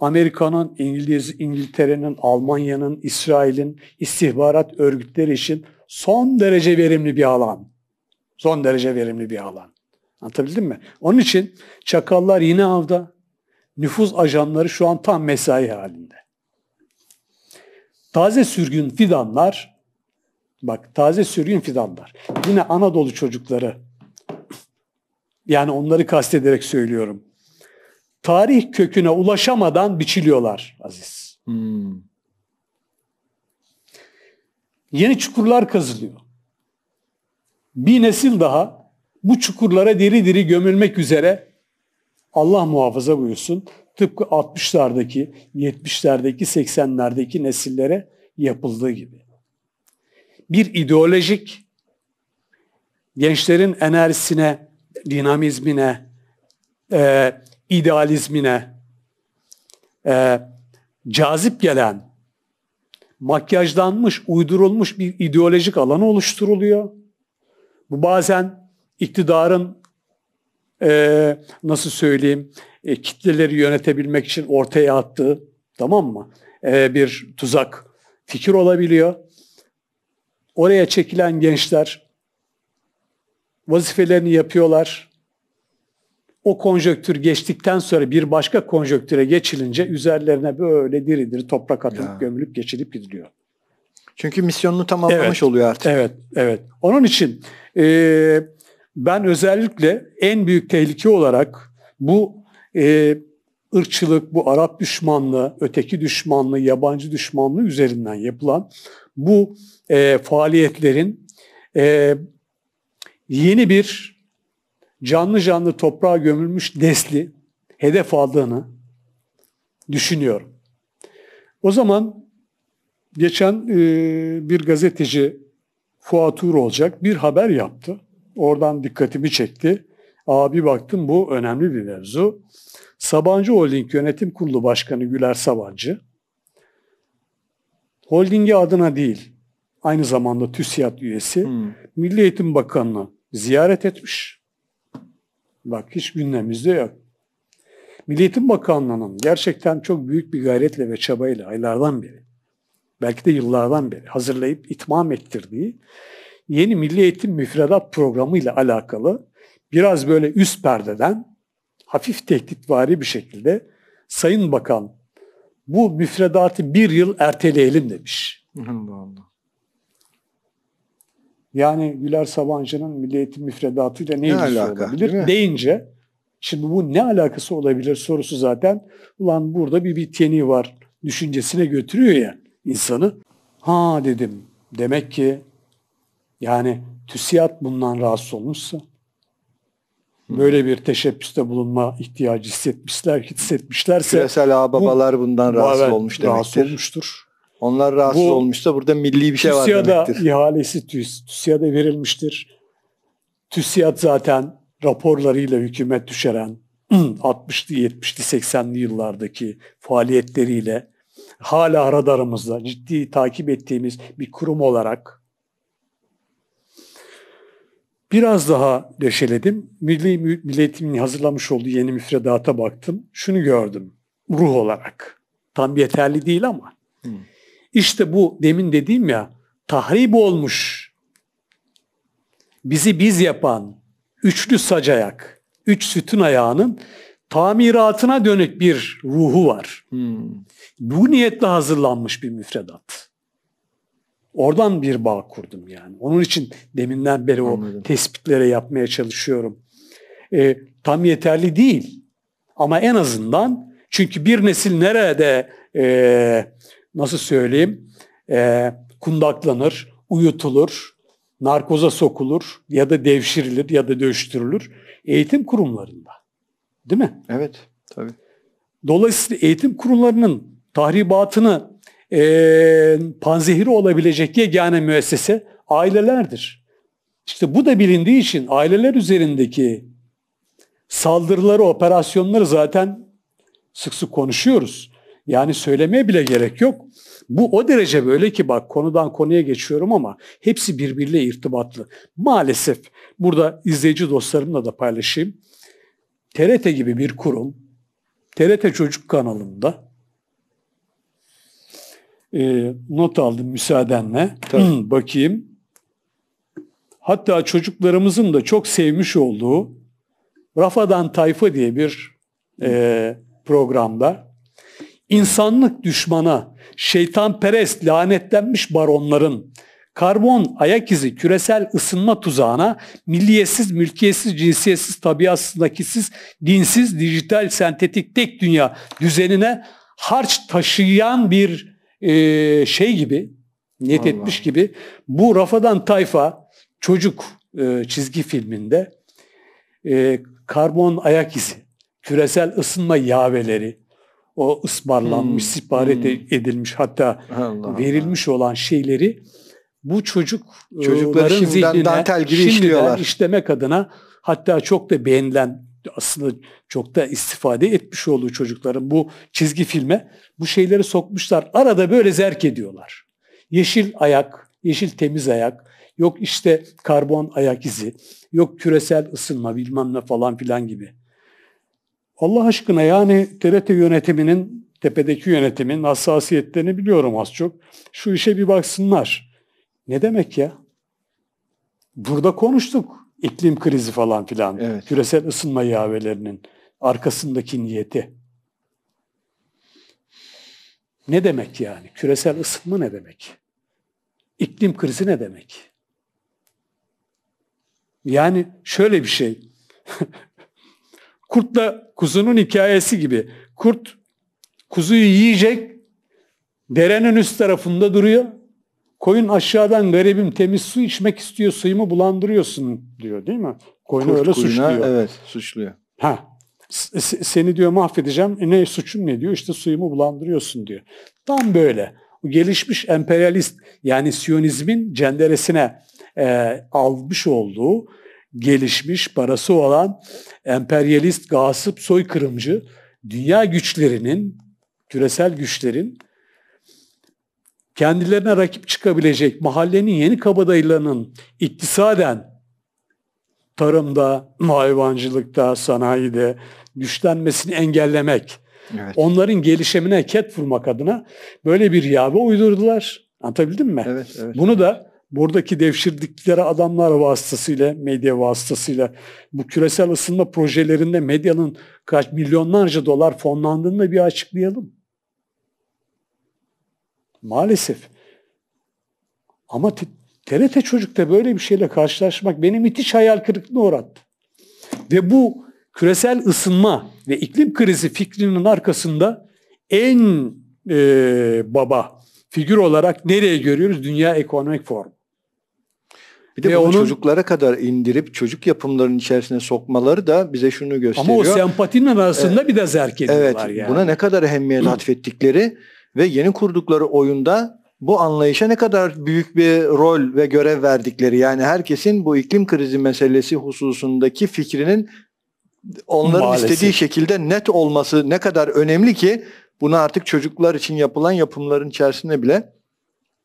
Amerika'nın, İngiliz, İngiltere'nin, Almanya'nın, İsrail'in istihbarat örgütleri için son derece verimli bir alan. Son derece verimli bir alan. Anlatabildim mi? Onun için çakallar yine avda. Nüfuz ajanları şu an tam mesai halinde. Taze sürgün fidanlar Bak taze sürgün fidanlar. Yine Anadolu çocukları. Yani onları kastederek söylüyorum. Tarih köküne ulaşamadan biçiliyorlar Aziz. Hmm. Yeni çukurlar kazılıyor. Bir nesil daha bu çukurlara diri diri gömülmek üzere Allah muhafaza buyursun tıpkı 60'lardaki, 70'lerdeki, 80'lerdeki nesillere yapıldığı gibi bir ideolojik gençlerin enerjisine, dinamizmine, e, idealizmine e, cazip gelen, makyajlanmış, uydurulmuş bir ideolojik alanı oluşturuluyor. Bu bazen iktidarın e, nasıl söyleyeyim e, kitleleri yönetebilmek için ortaya attığı tamam mı e, bir tuzak fikir olabiliyor. Oraya çekilen gençler vazifelerini yapıyorlar. O konjöktür geçtikten sonra bir başka konjöktüre geçilince üzerlerine böyle diri diri toprak atılıp ya. gömülüp geçilip gidiliyor. Çünkü misyonunu tamamlamış evet, oluyor artık. Evet, evet. Onun için e, ben özellikle en büyük tehlike olarak bu e, ırkçılık, bu Arap düşmanlığı, öteki düşmanlığı, yabancı düşmanlığı üzerinden yapılan bu e, faaliyetlerin e, yeni bir canlı canlı toprağa gömülmüş nesli hedef aldığını düşünüyorum. O zaman geçen e, bir gazeteci Fuat Uğur olacak bir haber yaptı. Oradan dikkatimi çekti. Abi baktım bu önemli bir mevzu. Sabancı Holding Yönetim Kurulu Başkanı Güler Sabancı, holdingi adına değil, aynı zamanda TÜSİAD üyesi, hmm. Milli Eğitim Bakanı'nı ziyaret etmiş. Bak hiç gündemimizde yok. Milli Eğitim Bakanlığı'nın gerçekten çok büyük bir gayretle ve çabayla aylardan beri, belki de yıllardan beri hazırlayıp itmam ettirdiği yeni Milli Eğitim Müfredat Programı ile alakalı biraz böyle üst perdeden hafif tehditvari bir şekilde Sayın Bakan bu müfredatı bir yıl erteleyelim demiş. Allah Allah. Yani Güler Sabancı'nın müfredatı ile ne, ne alaka, olabilir deyince şimdi bu ne alakası olabilir sorusu zaten ulan burada bir biteni var düşüncesine götürüyor ya insanı. Ha dedim demek ki yani TÜSİAD bundan rahatsız olmuşsa böyle bir teşebbüste bulunma ihtiyacı hissetmişler, hissetmişlerse küresel ağababalar bu, bundan rahatsız evet, olmuş demektir. Rahatsız olmuştur. Onlar rahatsız bu, olmuşsa burada milli bir şey TÜSİAD'a var demektir. TÜSİAD'a ihalesi TÜS, TÜSİAD'a verilmiştir. TÜSİAD zaten raporlarıyla hükümet düşeren 60'lı, 70'li, 80'li yıllardaki faaliyetleriyle hala radarımızda ciddi takip ettiğimiz bir kurum olarak Biraz daha döşeledim. Milli, Milli Eğitim'in hazırlamış olduğu yeni müfredata baktım. Şunu gördüm ruh olarak. Tam yeterli değil ama. Hmm. İşte bu demin dediğim ya tahrip olmuş. Bizi biz yapan üçlü sacayak, üç sütün ayağının tamiratına dönük bir ruhu var. Hmm. Bu niyetle hazırlanmış bir müfredat. Oradan bir bağ kurdum yani. Onun için deminden beri Anladım. o tespitlere yapmaya çalışıyorum. E, tam yeterli değil ama en azından çünkü bir nesil nerede e, nasıl söyleyeyim e, kundaklanır, uyutulur, narkoza sokulur ya da devşirilir ya da dövüştürülür eğitim kurumlarında. Değil mi? Evet, tabii. Dolayısıyla eğitim kurumlarının tahribatını e, panzehiri olabilecek yegane müessese ailelerdir. İşte bu da bilindiği için aileler üzerindeki saldırıları, operasyonları zaten sık sık konuşuyoruz. Yani söylemeye bile gerek yok. Bu o derece böyle ki bak konudan konuya geçiyorum ama hepsi birbiriyle irtibatlı. Maalesef burada izleyici dostlarımla da paylaşayım. TRT gibi bir kurum, TRT Çocuk kanalında e, not aldım müsaadenle. Tabii. Hmm, bakayım. Hatta çocuklarımızın da çok sevmiş olduğu Rafadan Tayfa diye bir e, programda insanlık düşmana, şeytan perest lanetlenmiş baronların karbon ayak izi küresel ısınma tuzağına milliyetsiz, mülkiyetsiz, cinsiyetsiz, tabiatsız, dinsiz, dijital, sentetik tek dünya düzenine harç taşıyan bir e, şey gibi niyet Allah. etmiş gibi bu Rafadan Tayfa çocuk e, çizgi filminde e, karbon ayak izi, küresel ısınma yaveleri, o ısmarlanmış, hmm. siparet hmm. edilmiş hatta Allah verilmiş Allah. olan şeyleri bu çocuk e, çocukların zihnine dantel gibi işlemek adına hatta çok da beğenilen aslında çok da istifade etmiş olduğu çocukların bu çizgi filme bu şeyleri sokmuşlar. Arada böyle zerk ediyorlar. Yeşil ayak, yeşil temiz ayak, yok işte karbon ayak izi, yok küresel ısınma bilmem ne falan filan gibi. Allah aşkına yani TRT yönetiminin, tepedeki yönetimin hassasiyetlerini biliyorum az çok. Şu işe bir baksınlar. Ne demek ya? Burada konuştuk iklim krizi falan filan, evet. küresel ısınma yavelerinin arkasındaki niyeti. Ne demek yani? Küresel ısınma ne demek? İklim krizi ne demek? Yani şöyle bir şey. Kurtla kuzunun hikayesi gibi. Kurt kuzuyu yiyecek, derenin üst tarafında duruyor. Koyun aşağıdan garibim temiz su içmek istiyor suyumu bulandırıyorsun diyor değil mi? Koyunu Kurt öyle kuyuna, suçluyor. Evet suçluyor. Ha, seni diyor mahvedeceğim. E ne suçun ne diyor? İşte suyumu bulandırıyorsun diyor. Tam böyle. Gelişmiş emperyalist yani Siyonizmin cenderesine e, almış olduğu gelişmiş parası olan emperyalist, gasıp, soykırımcı dünya güçlerinin, küresel güçlerin kendilerine rakip çıkabilecek mahallenin yeni kabadayılarının iktisaden tarımda, hayvancılıkta, sanayide güçlenmesini engellemek, evet. onların gelişimine ket vurmak adına böyle bir yave uydurdular. Anlatabildim mi? Evet, evet. Bunu da buradaki devşirdikleri adamlar vasıtasıyla, medya vasıtasıyla bu küresel ısınma projelerinde medyanın kaç milyonlarca dolar fonlandığını da bir açıklayalım. Maalesef. Ama TRT Çocuk'ta böyle bir şeyle karşılaşmak beni müthiş hayal kırıklığına uğrattı. Ve bu küresel ısınma ve iklim krizi fikrinin arkasında en e, baba figür olarak nereye görüyoruz? Dünya Ekonomik Forum. Bir de ve bunu onun, çocuklara kadar indirip çocuk yapımlarının içerisine sokmaları da bize şunu gösteriyor. Ama o sempatinin arasında ee, bir de zerk ediyorlar evet, yani. Buna ne kadar ehemmiyet atfettikleri ve yeni kurdukları oyunda bu anlayışa ne kadar büyük bir rol ve görev verdikleri yani herkesin bu iklim krizi meselesi hususundaki fikrinin onların Maalesef. istediği şekilde net olması ne kadar önemli ki bunu artık çocuklar için yapılan yapımların içerisinde bile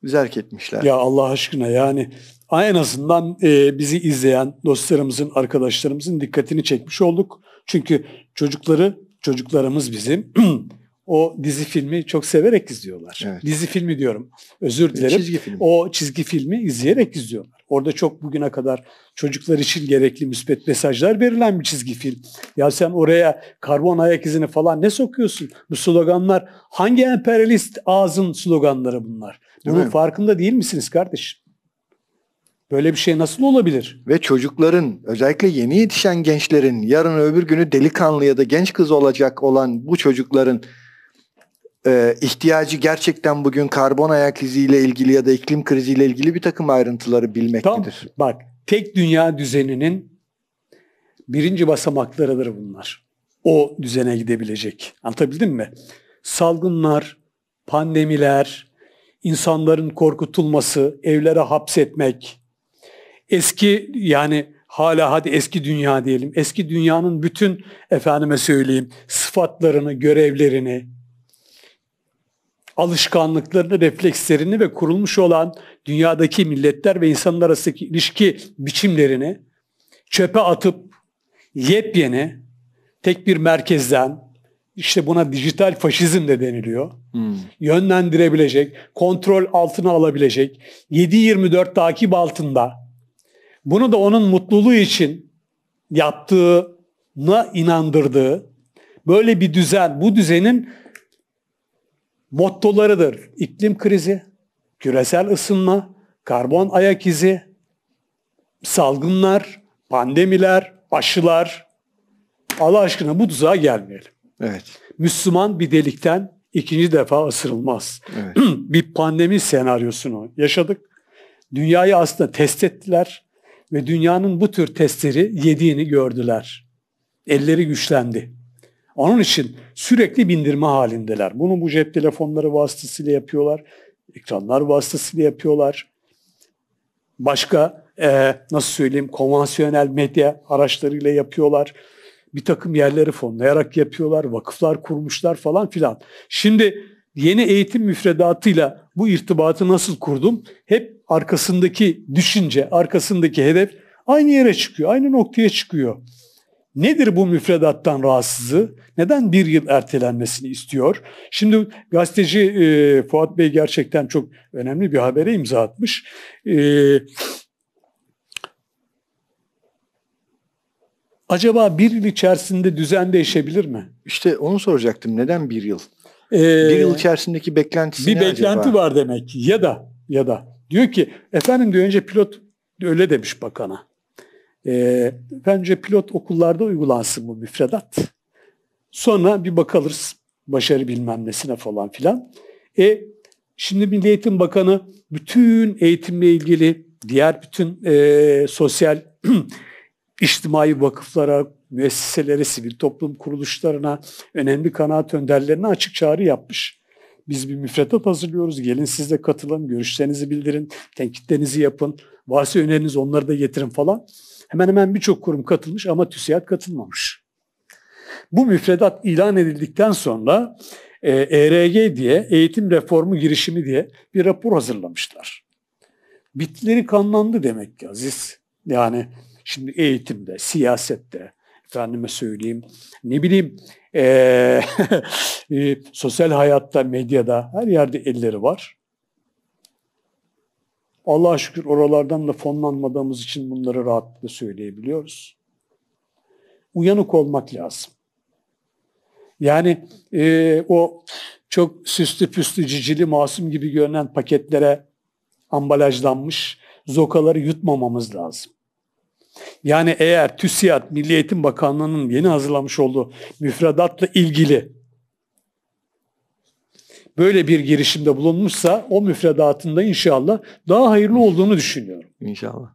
zerk etmişler. Ya Allah aşkına yani en azından e, bizi izleyen dostlarımızın, arkadaşlarımızın dikkatini çekmiş olduk. Çünkü çocukları, çocuklarımız bizim o dizi filmi çok severek izliyorlar. Evet. Dizi filmi diyorum. Özür dilerim. Çizgi film. O çizgi filmi izleyerek izliyorlar. Orada çok bugüne kadar çocuklar için gerekli müspet mesajlar verilen bir çizgi film. Ya sen oraya karbon ayak izini falan ne sokuyorsun? Bu sloganlar hangi emperyalist ağzın sloganları bunlar? Bunun farkında değil misiniz kardeşim? Böyle bir şey nasıl olabilir? Ve çocukların özellikle yeni yetişen gençlerin yarın öbür günü delikanlı ya da genç kız olacak olan bu çocukların e, ihtiyacı gerçekten bugün karbon ayak iziyle ilgili ya da iklim kriziyle ilgili bir takım ayrıntıları bilmektedir. Tam, bak tek dünya düzeninin birinci basamaklarıdır bunlar. O düzene gidebilecek. Anlatabildim mi? Salgınlar, pandemiler, insanların korkutulması, evlere hapsetmek, eski yani hala hadi eski dünya diyelim. Eski dünyanın bütün efendime söyleyeyim sıfatlarını, görevlerini, alışkanlıklarını, reflekslerini ve kurulmuş olan dünyadaki milletler ve insanlar arasındaki ilişki biçimlerini çöpe atıp yepyeni tek bir merkezden işte buna dijital faşizm de deniliyor. Hmm. Yönlendirebilecek, kontrol altına alabilecek, 7-24 takip altında. Bunu da onun mutluluğu için yaptığına inandırdığı böyle bir düzen, bu düzenin mottolarıdır. İklim krizi, küresel ısınma, karbon ayak izi, salgınlar, pandemiler, aşılar. Allah aşkına bu tuzağa gelmeyelim. Evet. Müslüman bir delikten ikinci defa ısırılmaz. Evet. bir pandemi senaryosunu yaşadık. Dünyayı aslında test ettiler ve dünyanın bu tür testleri yediğini gördüler. Elleri güçlendi. Onun için sürekli bindirme halindeler. Bunu bu cep telefonları vasıtasıyla yapıyorlar. Ekranlar vasıtasıyla yapıyorlar. Başka e, nasıl söyleyeyim konvansiyonel medya araçlarıyla yapıyorlar. Bir takım yerleri fonlayarak yapıyorlar. Vakıflar kurmuşlar falan filan. Şimdi yeni eğitim müfredatıyla bu irtibatı nasıl kurdum? Hep arkasındaki düşünce, arkasındaki hedef aynı yere çıkıyor, aynı noktaya çıkıyor. Nedir bu müfredattan rahatsızı? Neden bir yıl ertelenmesini istiyor? Şimdi gazeteci e, Fuat Bey gerçekten çok önemli bir habere imza atmış. E, acaba bir yıl içerisinde düzen değişebilir mi? İşte onu soracaktım. Neden bir yıl? Ee, bir yıl içerisindeki beklentisi bir ne beklenti acaba? var demek. Ya da ya da diyor ki efendim diyor önce pilot öyle demiş bakana. E, bence pilot okullarda uygulansın bu müfredat. Sonra bir bakarız başarı bilmem nesine falan filan. E, şimdi Milli Eğitim Bakanı bütün eğitimle ilgili diğer bütün e, sosyal içtimai vakıflara, müesseselere, sivil toplum kuruluşlarına, önemli kanaat önderlerine açık çağrı yapmış. Biz bir müfredat hazırlıyoruz. Gelin siz de katılın, görüşlerinizi bildirin, tenkitlerinizi yapın. Varsa öneriniz onları da getirin falan. Hemen hemen birçok kurum katılmış ama TÜSİAD katılmamış. Bu müfredat ilan edildikten sonra e, ERG diye eğitim reformu girişimi diye bir rapor hazırlamışlar. Bitleri kanlandı demek ki Aziz. Yani şimdi eğitimde, siyasette, efendime söyleyeyim, ne bileyim e, e, sosyal hayatta, medyada her yerde elleri var. Allah'a şükür oralardan da fonlanmadığımız için bunları rahatlıkla söyleyebiliyoruz. Uyanık olmak lazım. Yani e, o çok süslü püslü cicili masum gibi görünen paketlere ambalajlanmış zokaları yutmamamız lazım. Yani eğer TÜSİAD Milli Eğitim Bakanlığı'nın yeni hazırlamış olduğu müfredatla ilgili böyle bir girişimde bulunmuşsa o müfredatında inşallah daha hayırlı olduğunu düşünüyorum. İnşallah.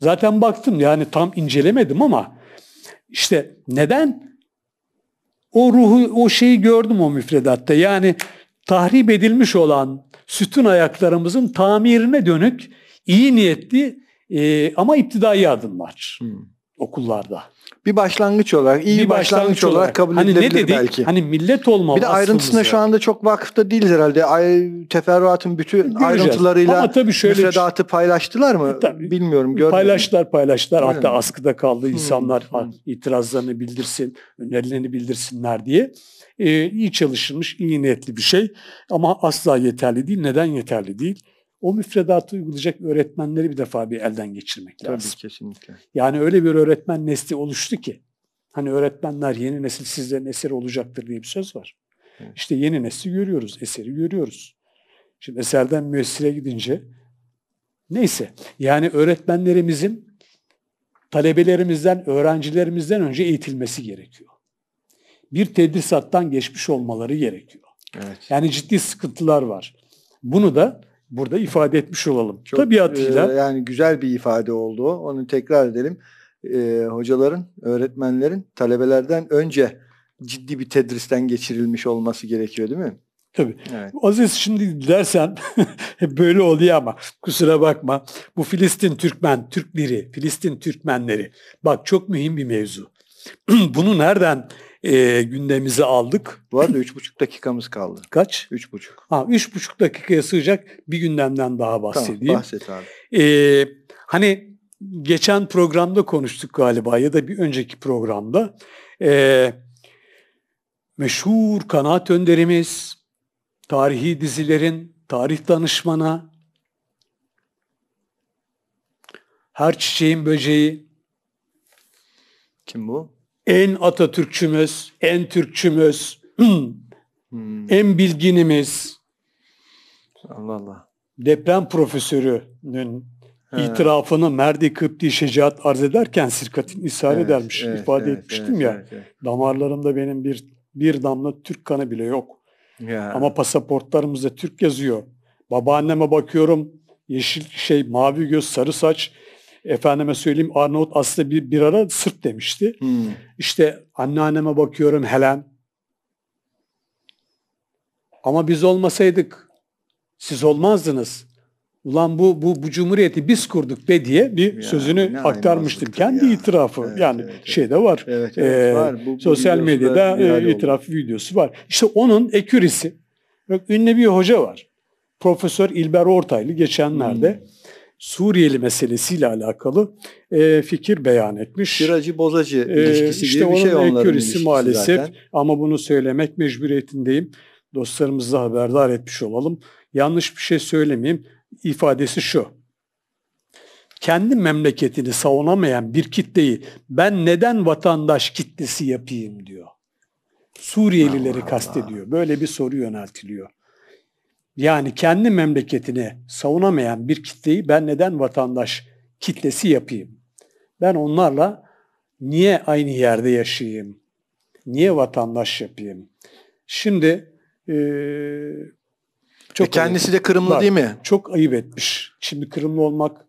Zaten baktım yani tam incelemedim ama işte neden o ruhu o şeyi gördüm o müfredatta. Yani tahrip edilmiş olan sütun ayaklarımızın tamirine dönük iyi niyetli e, ama iptidai adımlar hmm. okullarda bir başlangıç olarak iyi bir başlangıç, başlangıç olarak, kabul hani edilebilir ne dedik? belki. Hani millet olma Bir de ayrıntısına ya. şu anda çok vakıfta değiliz herhalde. Ay, teferruatın bütün Göreceğiz. ayrıntılarıyla Ama tabii şöyle şey- müfredatı şey... paylaştılar mı? E, tabii, Bilmiyorum. Paylaştılar paylaştılar. Öyle Hatta askıda kaldı hmm, insanlar hmm. itirazlarını bildirsin, önerilerini bildirsinler diye. Ee, iyi çalışılmış, iyi niyetli bir şey. Ama asla yeterli değil. Neden yeterli değil? o müfredatı uygulayacak öğretmenleri bir defa bir elden geçirmek Tabii, lazım. Tabii kesinlikle. Yani öyle bir öğretmen nesli oluştu ki hani öğretmenler yeni nesil sizlerin eseri olacaktır diye bir söz var. Evet. İşte yeni nesli görüyoruz, eseri görüyoruz. Şimdi eserden müessire gidince neyse yani öğretmenlerimizin talebelerimizden, öğrencilerimizden önce eğitilmesi gerekiyor. Bir tedrisattan geçmiş olmaları gerekiyor. Evet. Yani ciddi sıkıntılar var. Bunu da burada ifade etmiş olalım. Çok, Tabiatıyla. E, yani güzel bir ifade oldu Onu tekrar edelim. E, hocaların, öğretmenlerin talebelerden önce ciddi bir tedristen geçirilmiş olması gerekiyor değil mi? Tabii. Evet. Aziz şimdi dersen böyle oluyor ama kusura bakma. Bu Filistin Türkmen, Türkleri, Filistin Türkmenleri. Bak çok mühim bir mevzu. Bunu nereden e, gündemimize aldık. Bu arada 3,5 dakikamız kaldı. Kaç? 3,5. Ha 3,5 dakikaya sığacak bir gündemden daha bahsedeyim. Tamam bahset abi. E, hani geçen programda konuştuk galiba ya da bir önceki programda. E, meşhur kanaat önderimiz, tarihi dizilerin tarih danışmana, her çiçeğin böceği. Kim bu? en Atatürkçümüz, en Türkçümüz, hmm, hmm. en bilginimiz. Allah Allah. Deprem profesörünün He. itirafını Merdi Kıpti Şecaat arz ederken sirkatin ishal evet, edermiş. Evet, ifade evet, etmiştim evet, ya. Evet, evet. Damarlarımda benim bir bir damla Türk kanı bile yok. Ya. Ama pasaportlarımızda Türk yazıyor. Babaanneme bakıyorum yeşil şey mavi göz sarı saç Efendime söyleyeyim Arnavut aslında bir, bir ara Sırp demişti. Hmm. İşte anneanneme bakıyorum Helen. Ama biz olmasaydık siz olmazdınız. Ulan bu bu, bu cumhuriyeti biz kurduk be diye bir ya, sözünü aktarmıştım. Kendi ya. itirafı evet, yani evet, şey de var. Evet, evet, ee, var. Bu, bu sosyal medyada e, itiraf videosu var. İşte onun ekürisi. Ünlü bir hoca var. Profesör İlber Ortaylı geçenlerde hmm Suriyeli meselesiyle alakalı e, fikir beyan etmiş. Şiracı bozacı e, ilişkisi e, işte gibi bir şey onların ilişkisi maalesef zaten. ama bunu söylemek mecburiyetindeyim. Dostlarımızla haberdar etmiş olalım. Yanlış bir şey söylemeyeyim. İfadesi şu. Kendi memleketini savunamayan bir kitleyi ben neden vatandaş kitlesi yapayım diyor. Suriyelileri Allah kastediyor. Böyle bir soru yöneltiliyor yani kendi memleketini savunamayan bir kitleyi ben neden vatandaş kitlesi yapayım? Ben onlarla niye aynı yerde yaşayayım? Niye vatandaş yapayım? Şimdi e, çok e kendisi de Kırımlı var. değil mi? Çok ayıp etmiş. Şimdi Kırımlı olmak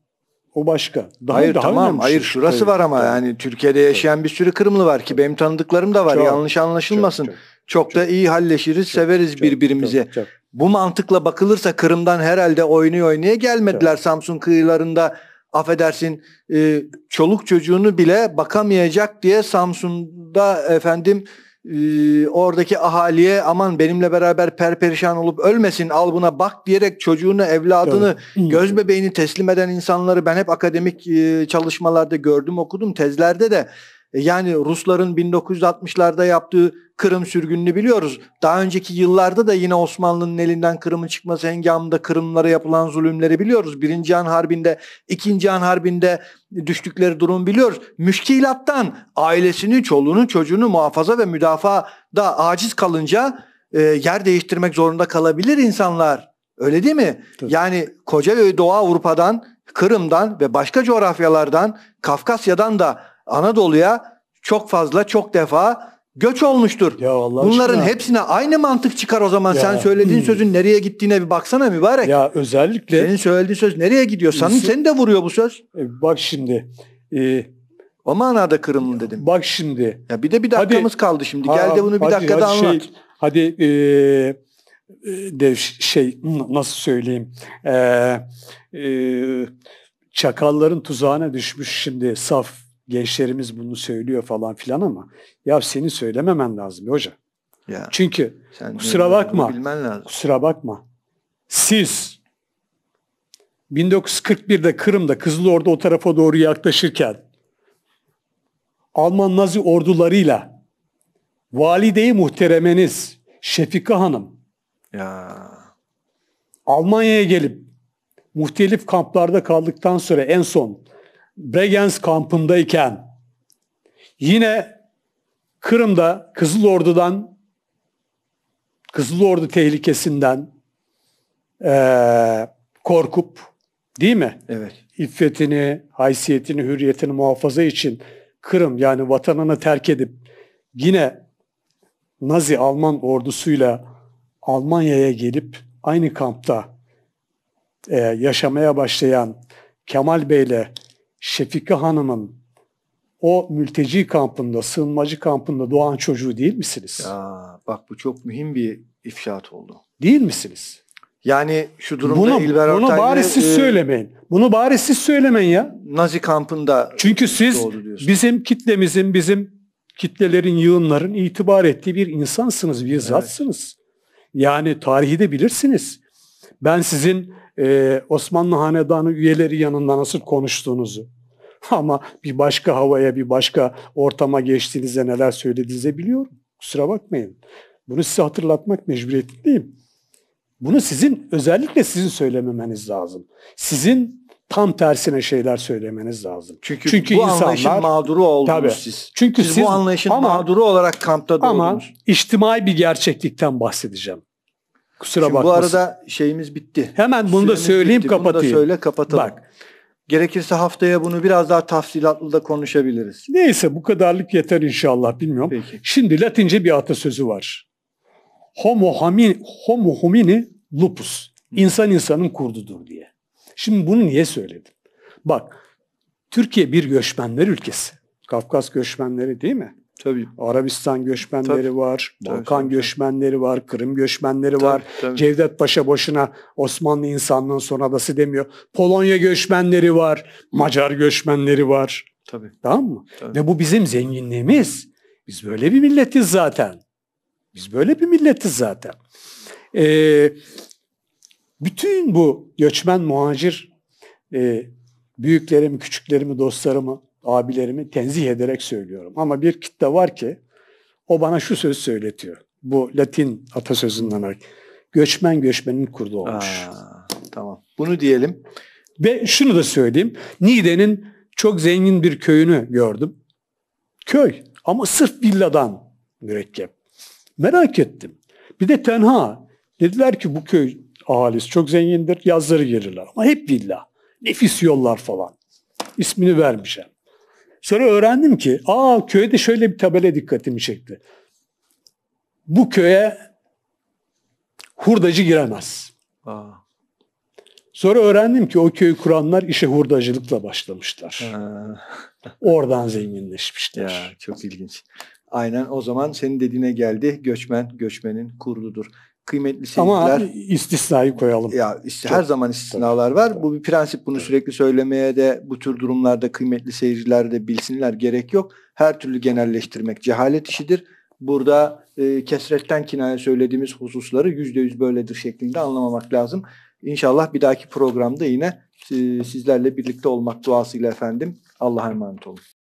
o başka. Daha, hayır daha tamam hayır şey. şurası tabii, var ama tabii. yani Türkiye'de yaşayan tabii. bir sürü Kırımlı var ki benim tanıdıklarım da var çok, yanlış anlaşılmasın. Çok, çok, çok, da iyi halleşiriz çok, severiz çok, birbirimize. Çok, çok bu mantıkla bakılırsa Kırım'dan herhalde oynuyor oynaya gelmediler evet. Samsun kıyılarında affedersin e, çoluk çocuğunu bile bakamayacak diye Samsun'da efendim e, oradaki ahaliye aman benimle beraber perperişan olup ölmesin al buna bak diyerek çocuğunu evladını evet. göz bebeğini teslim eden insanları ben hep akademik e, çalışmalarda gördüm okudum tezlerde de e, yani Rusların 1960'larda yaptığı Kırım sürgününü biliyoruz. Daha önceki yıllarda da yine Osmanlı'nın elinden Kırım'ın çıkması hengamında Kırımlara yapılan zulümleri biliyoruz. Birinci An Harbi'nde, ikinci An Harbi'nde düştükleri durum biliyoruz. Müşkilattan ailesini, çoluğunu, çocuğunu muhafaza ve müdafaa da aciz kalınca e, yer değiştirmek zorunda kalabilir insanlar. Öyle değil mi? Tabii. Yani koca ve Doğu Avrupa'dan, Kırım'dan ve başka coğrafyalardan, Kafkasya'dan da Anadolu'ya çok fazla çok defa göç olmuştur. Ya Allah Bunların aşkına. hepsine aynı mantık çıkar o zaman. Ya. Sen söylediğin hmm. sözün nereye gittiğine bir baksana mübarek. Ya özellikle. Senin söylediğin söz nereye gidiyor? Senin, seni de vuruyor bu söz. E, bak şimdi. E, o manada kırımlı dedim. Bak şimdi. Ya bir de bir dakikamız hadi, kaldı şimdi. Ha, Gel de bunu bir hadi, dakikada hadi şey, anlat. Şey, hadi e, e de şey nasıl söyleyeyim? E, e, çakalların tuzağına düşmüş şimdi saf gençlerimiz bunu söylüyor falan filan ama ya seni söylememen lazım hoca. Ya, Çünkü kusura bakma. Kusura bakma. Siz 1941'de Kırım'da Kızıl Ordu o tarafa doğru yaklaşırken Alman Nazi ordularıyla valideyi muhteremeniz Şefika Hanım ya. Almanya'ya gelip muhtelif kamplarda kaldıktan sonra en son Bregenz kampındayken yine Kırım'da Kızıl Ordu'dan Kızıl Ordu tehlikesinden e, korkup değil mi? Evet. İffetini, haysiyetini, hürriyetini muhafaza için Kırım yani vatanını terk edip yine Nazi Alman ordusuyla Almanya'ya gelip aynı kampta e, yaşamaya başlayan Kemal Bey'le Şefika Hanım'ın o mülteci kampında, sığınmacı kampında doğan çocuğu değil misiniz? Ya, bak bu çok mühim bir ifşaat oldu. Değil misiniz? Yani şu durumda bunu, İlber Ortaylı... Bunu bari siz e, söylemeyin. Bunu bari siz söylemeyin ya. Nazi kampında Çünkü siz bizim kitlemizin, bizim kitlelerin, yığınların itibar ettiği bir insansınız, bir evet. Yani tarihi de bilirsiniz. Ben sizin e, Osmanlı Hanedanı üyeleri yanında nasıl konuştuğunuzu ama bir başka havaya, bir başka ortama geçtiğinizde neler söylediğinizi biliyorum. Kusura bakmayın. Bunu size hatırlatmak mecburiyetindeyim. Bunu sizin, özellikle sizin söylememeniz lazım. Sizin tam tersine şeyler söylemeniz lazım. Çünkü, çünkü bu insanlar, anlayışın mağduru oldunuz tabii, siz. Çünkü siz, siz bu anlayışın ama, mağduru olarak kampta doğdunuz. Ama içtimai bir gerçeklikten bahsedeceğim. Kusura Şimdi bakmasın. Bu arada şeyimiz bitti. Hemen bunu Süremiz da söyleyeyim bitti. kapatayım. Bunu da söyle kapatalım. Bak. Gerekirse haftaya bunu biraz daha tafsilatlı da konuşabiliriz. Neyse bu kadarlık yeter inşallah bilmiyorum. Peki. Şimdi Latince bir atasözü var. Homo, homini, homo homini lupus. İnsan insanın kurdudur diye. Şimdi bunu niye söyledim? Bak Türkiye bir göçmenler ülkesi. Kafkas göçmenleri değil mi? Tabii. Arabistan göçmenleri tabii. var, Balkan tabii, göçmenleri var, Kırım göçmenleri tabii, var. Tabii. Cevdet Paşa boşuna Osmanlı insanlığın son adası demiyor. Polonya göçmenleri var, Macar göçmenleri var. Tabii. Tamam mı? Tabii. Ve bu bizim zenginliğimiz. Biz böyle bir milletiz zaten. Biz böyle bir milletiz zaten. Ee, bütün bu göçmen, muhacir, e, büyüklerimi, küçüklerimi, dostlarımı abilerimi tenzih ederek söylüyorum. Ama bir kitle var ki o bana şu söz söyletiyor. Bu Latin atasözünden olarak. Göçmen göçmenin kurdu olmuş. Aa, tamam. Bunu diyelim. Ve şunu da söyleyeyim. Niğde'nin çok zengin bir köyünü gördüm. Köy ama sırf villadan mürekkep. Merak ettim. Bir de tenha. Dediler ki bu köy ahalisi çok zengindir. Yazları gelirler ama hep villa. Nefis yollar falan. İsmini vermişim. Sonra öğrendim ki aa köyde şöyle bir tabela dikkatimi çekti. Bu köye hurdacı giremez. Aa. Sonra öğrendim ki o köyü kuranlar işe hurdacılıkla başlamışlar. Oradan zenginleşmişler. Ya, çok ilginç. Aynen o zaman senin dediğine geldi. Göçmen, göçmenin kurdudur kıymetli şeyler. Ama istisnayı koyalım. Ya işte Çok. her zaman istisnalar var. Bu bir prensip. Bunu Tabii. sürekli söylemeye de bu tür durumlarda kıymetli seyirciler de bilsinler gerek yok. Her türlü genelleştirmek cehalet işidir. Burada e, kesretten kinaye söylediğimiz hususları yüzde yüz böyledir şeklinde anlamamak lazım. İnşallah bir dahaki programda yine e, sizlerle birlikte olmak duasıyla efendim. Allah'a emanet olun.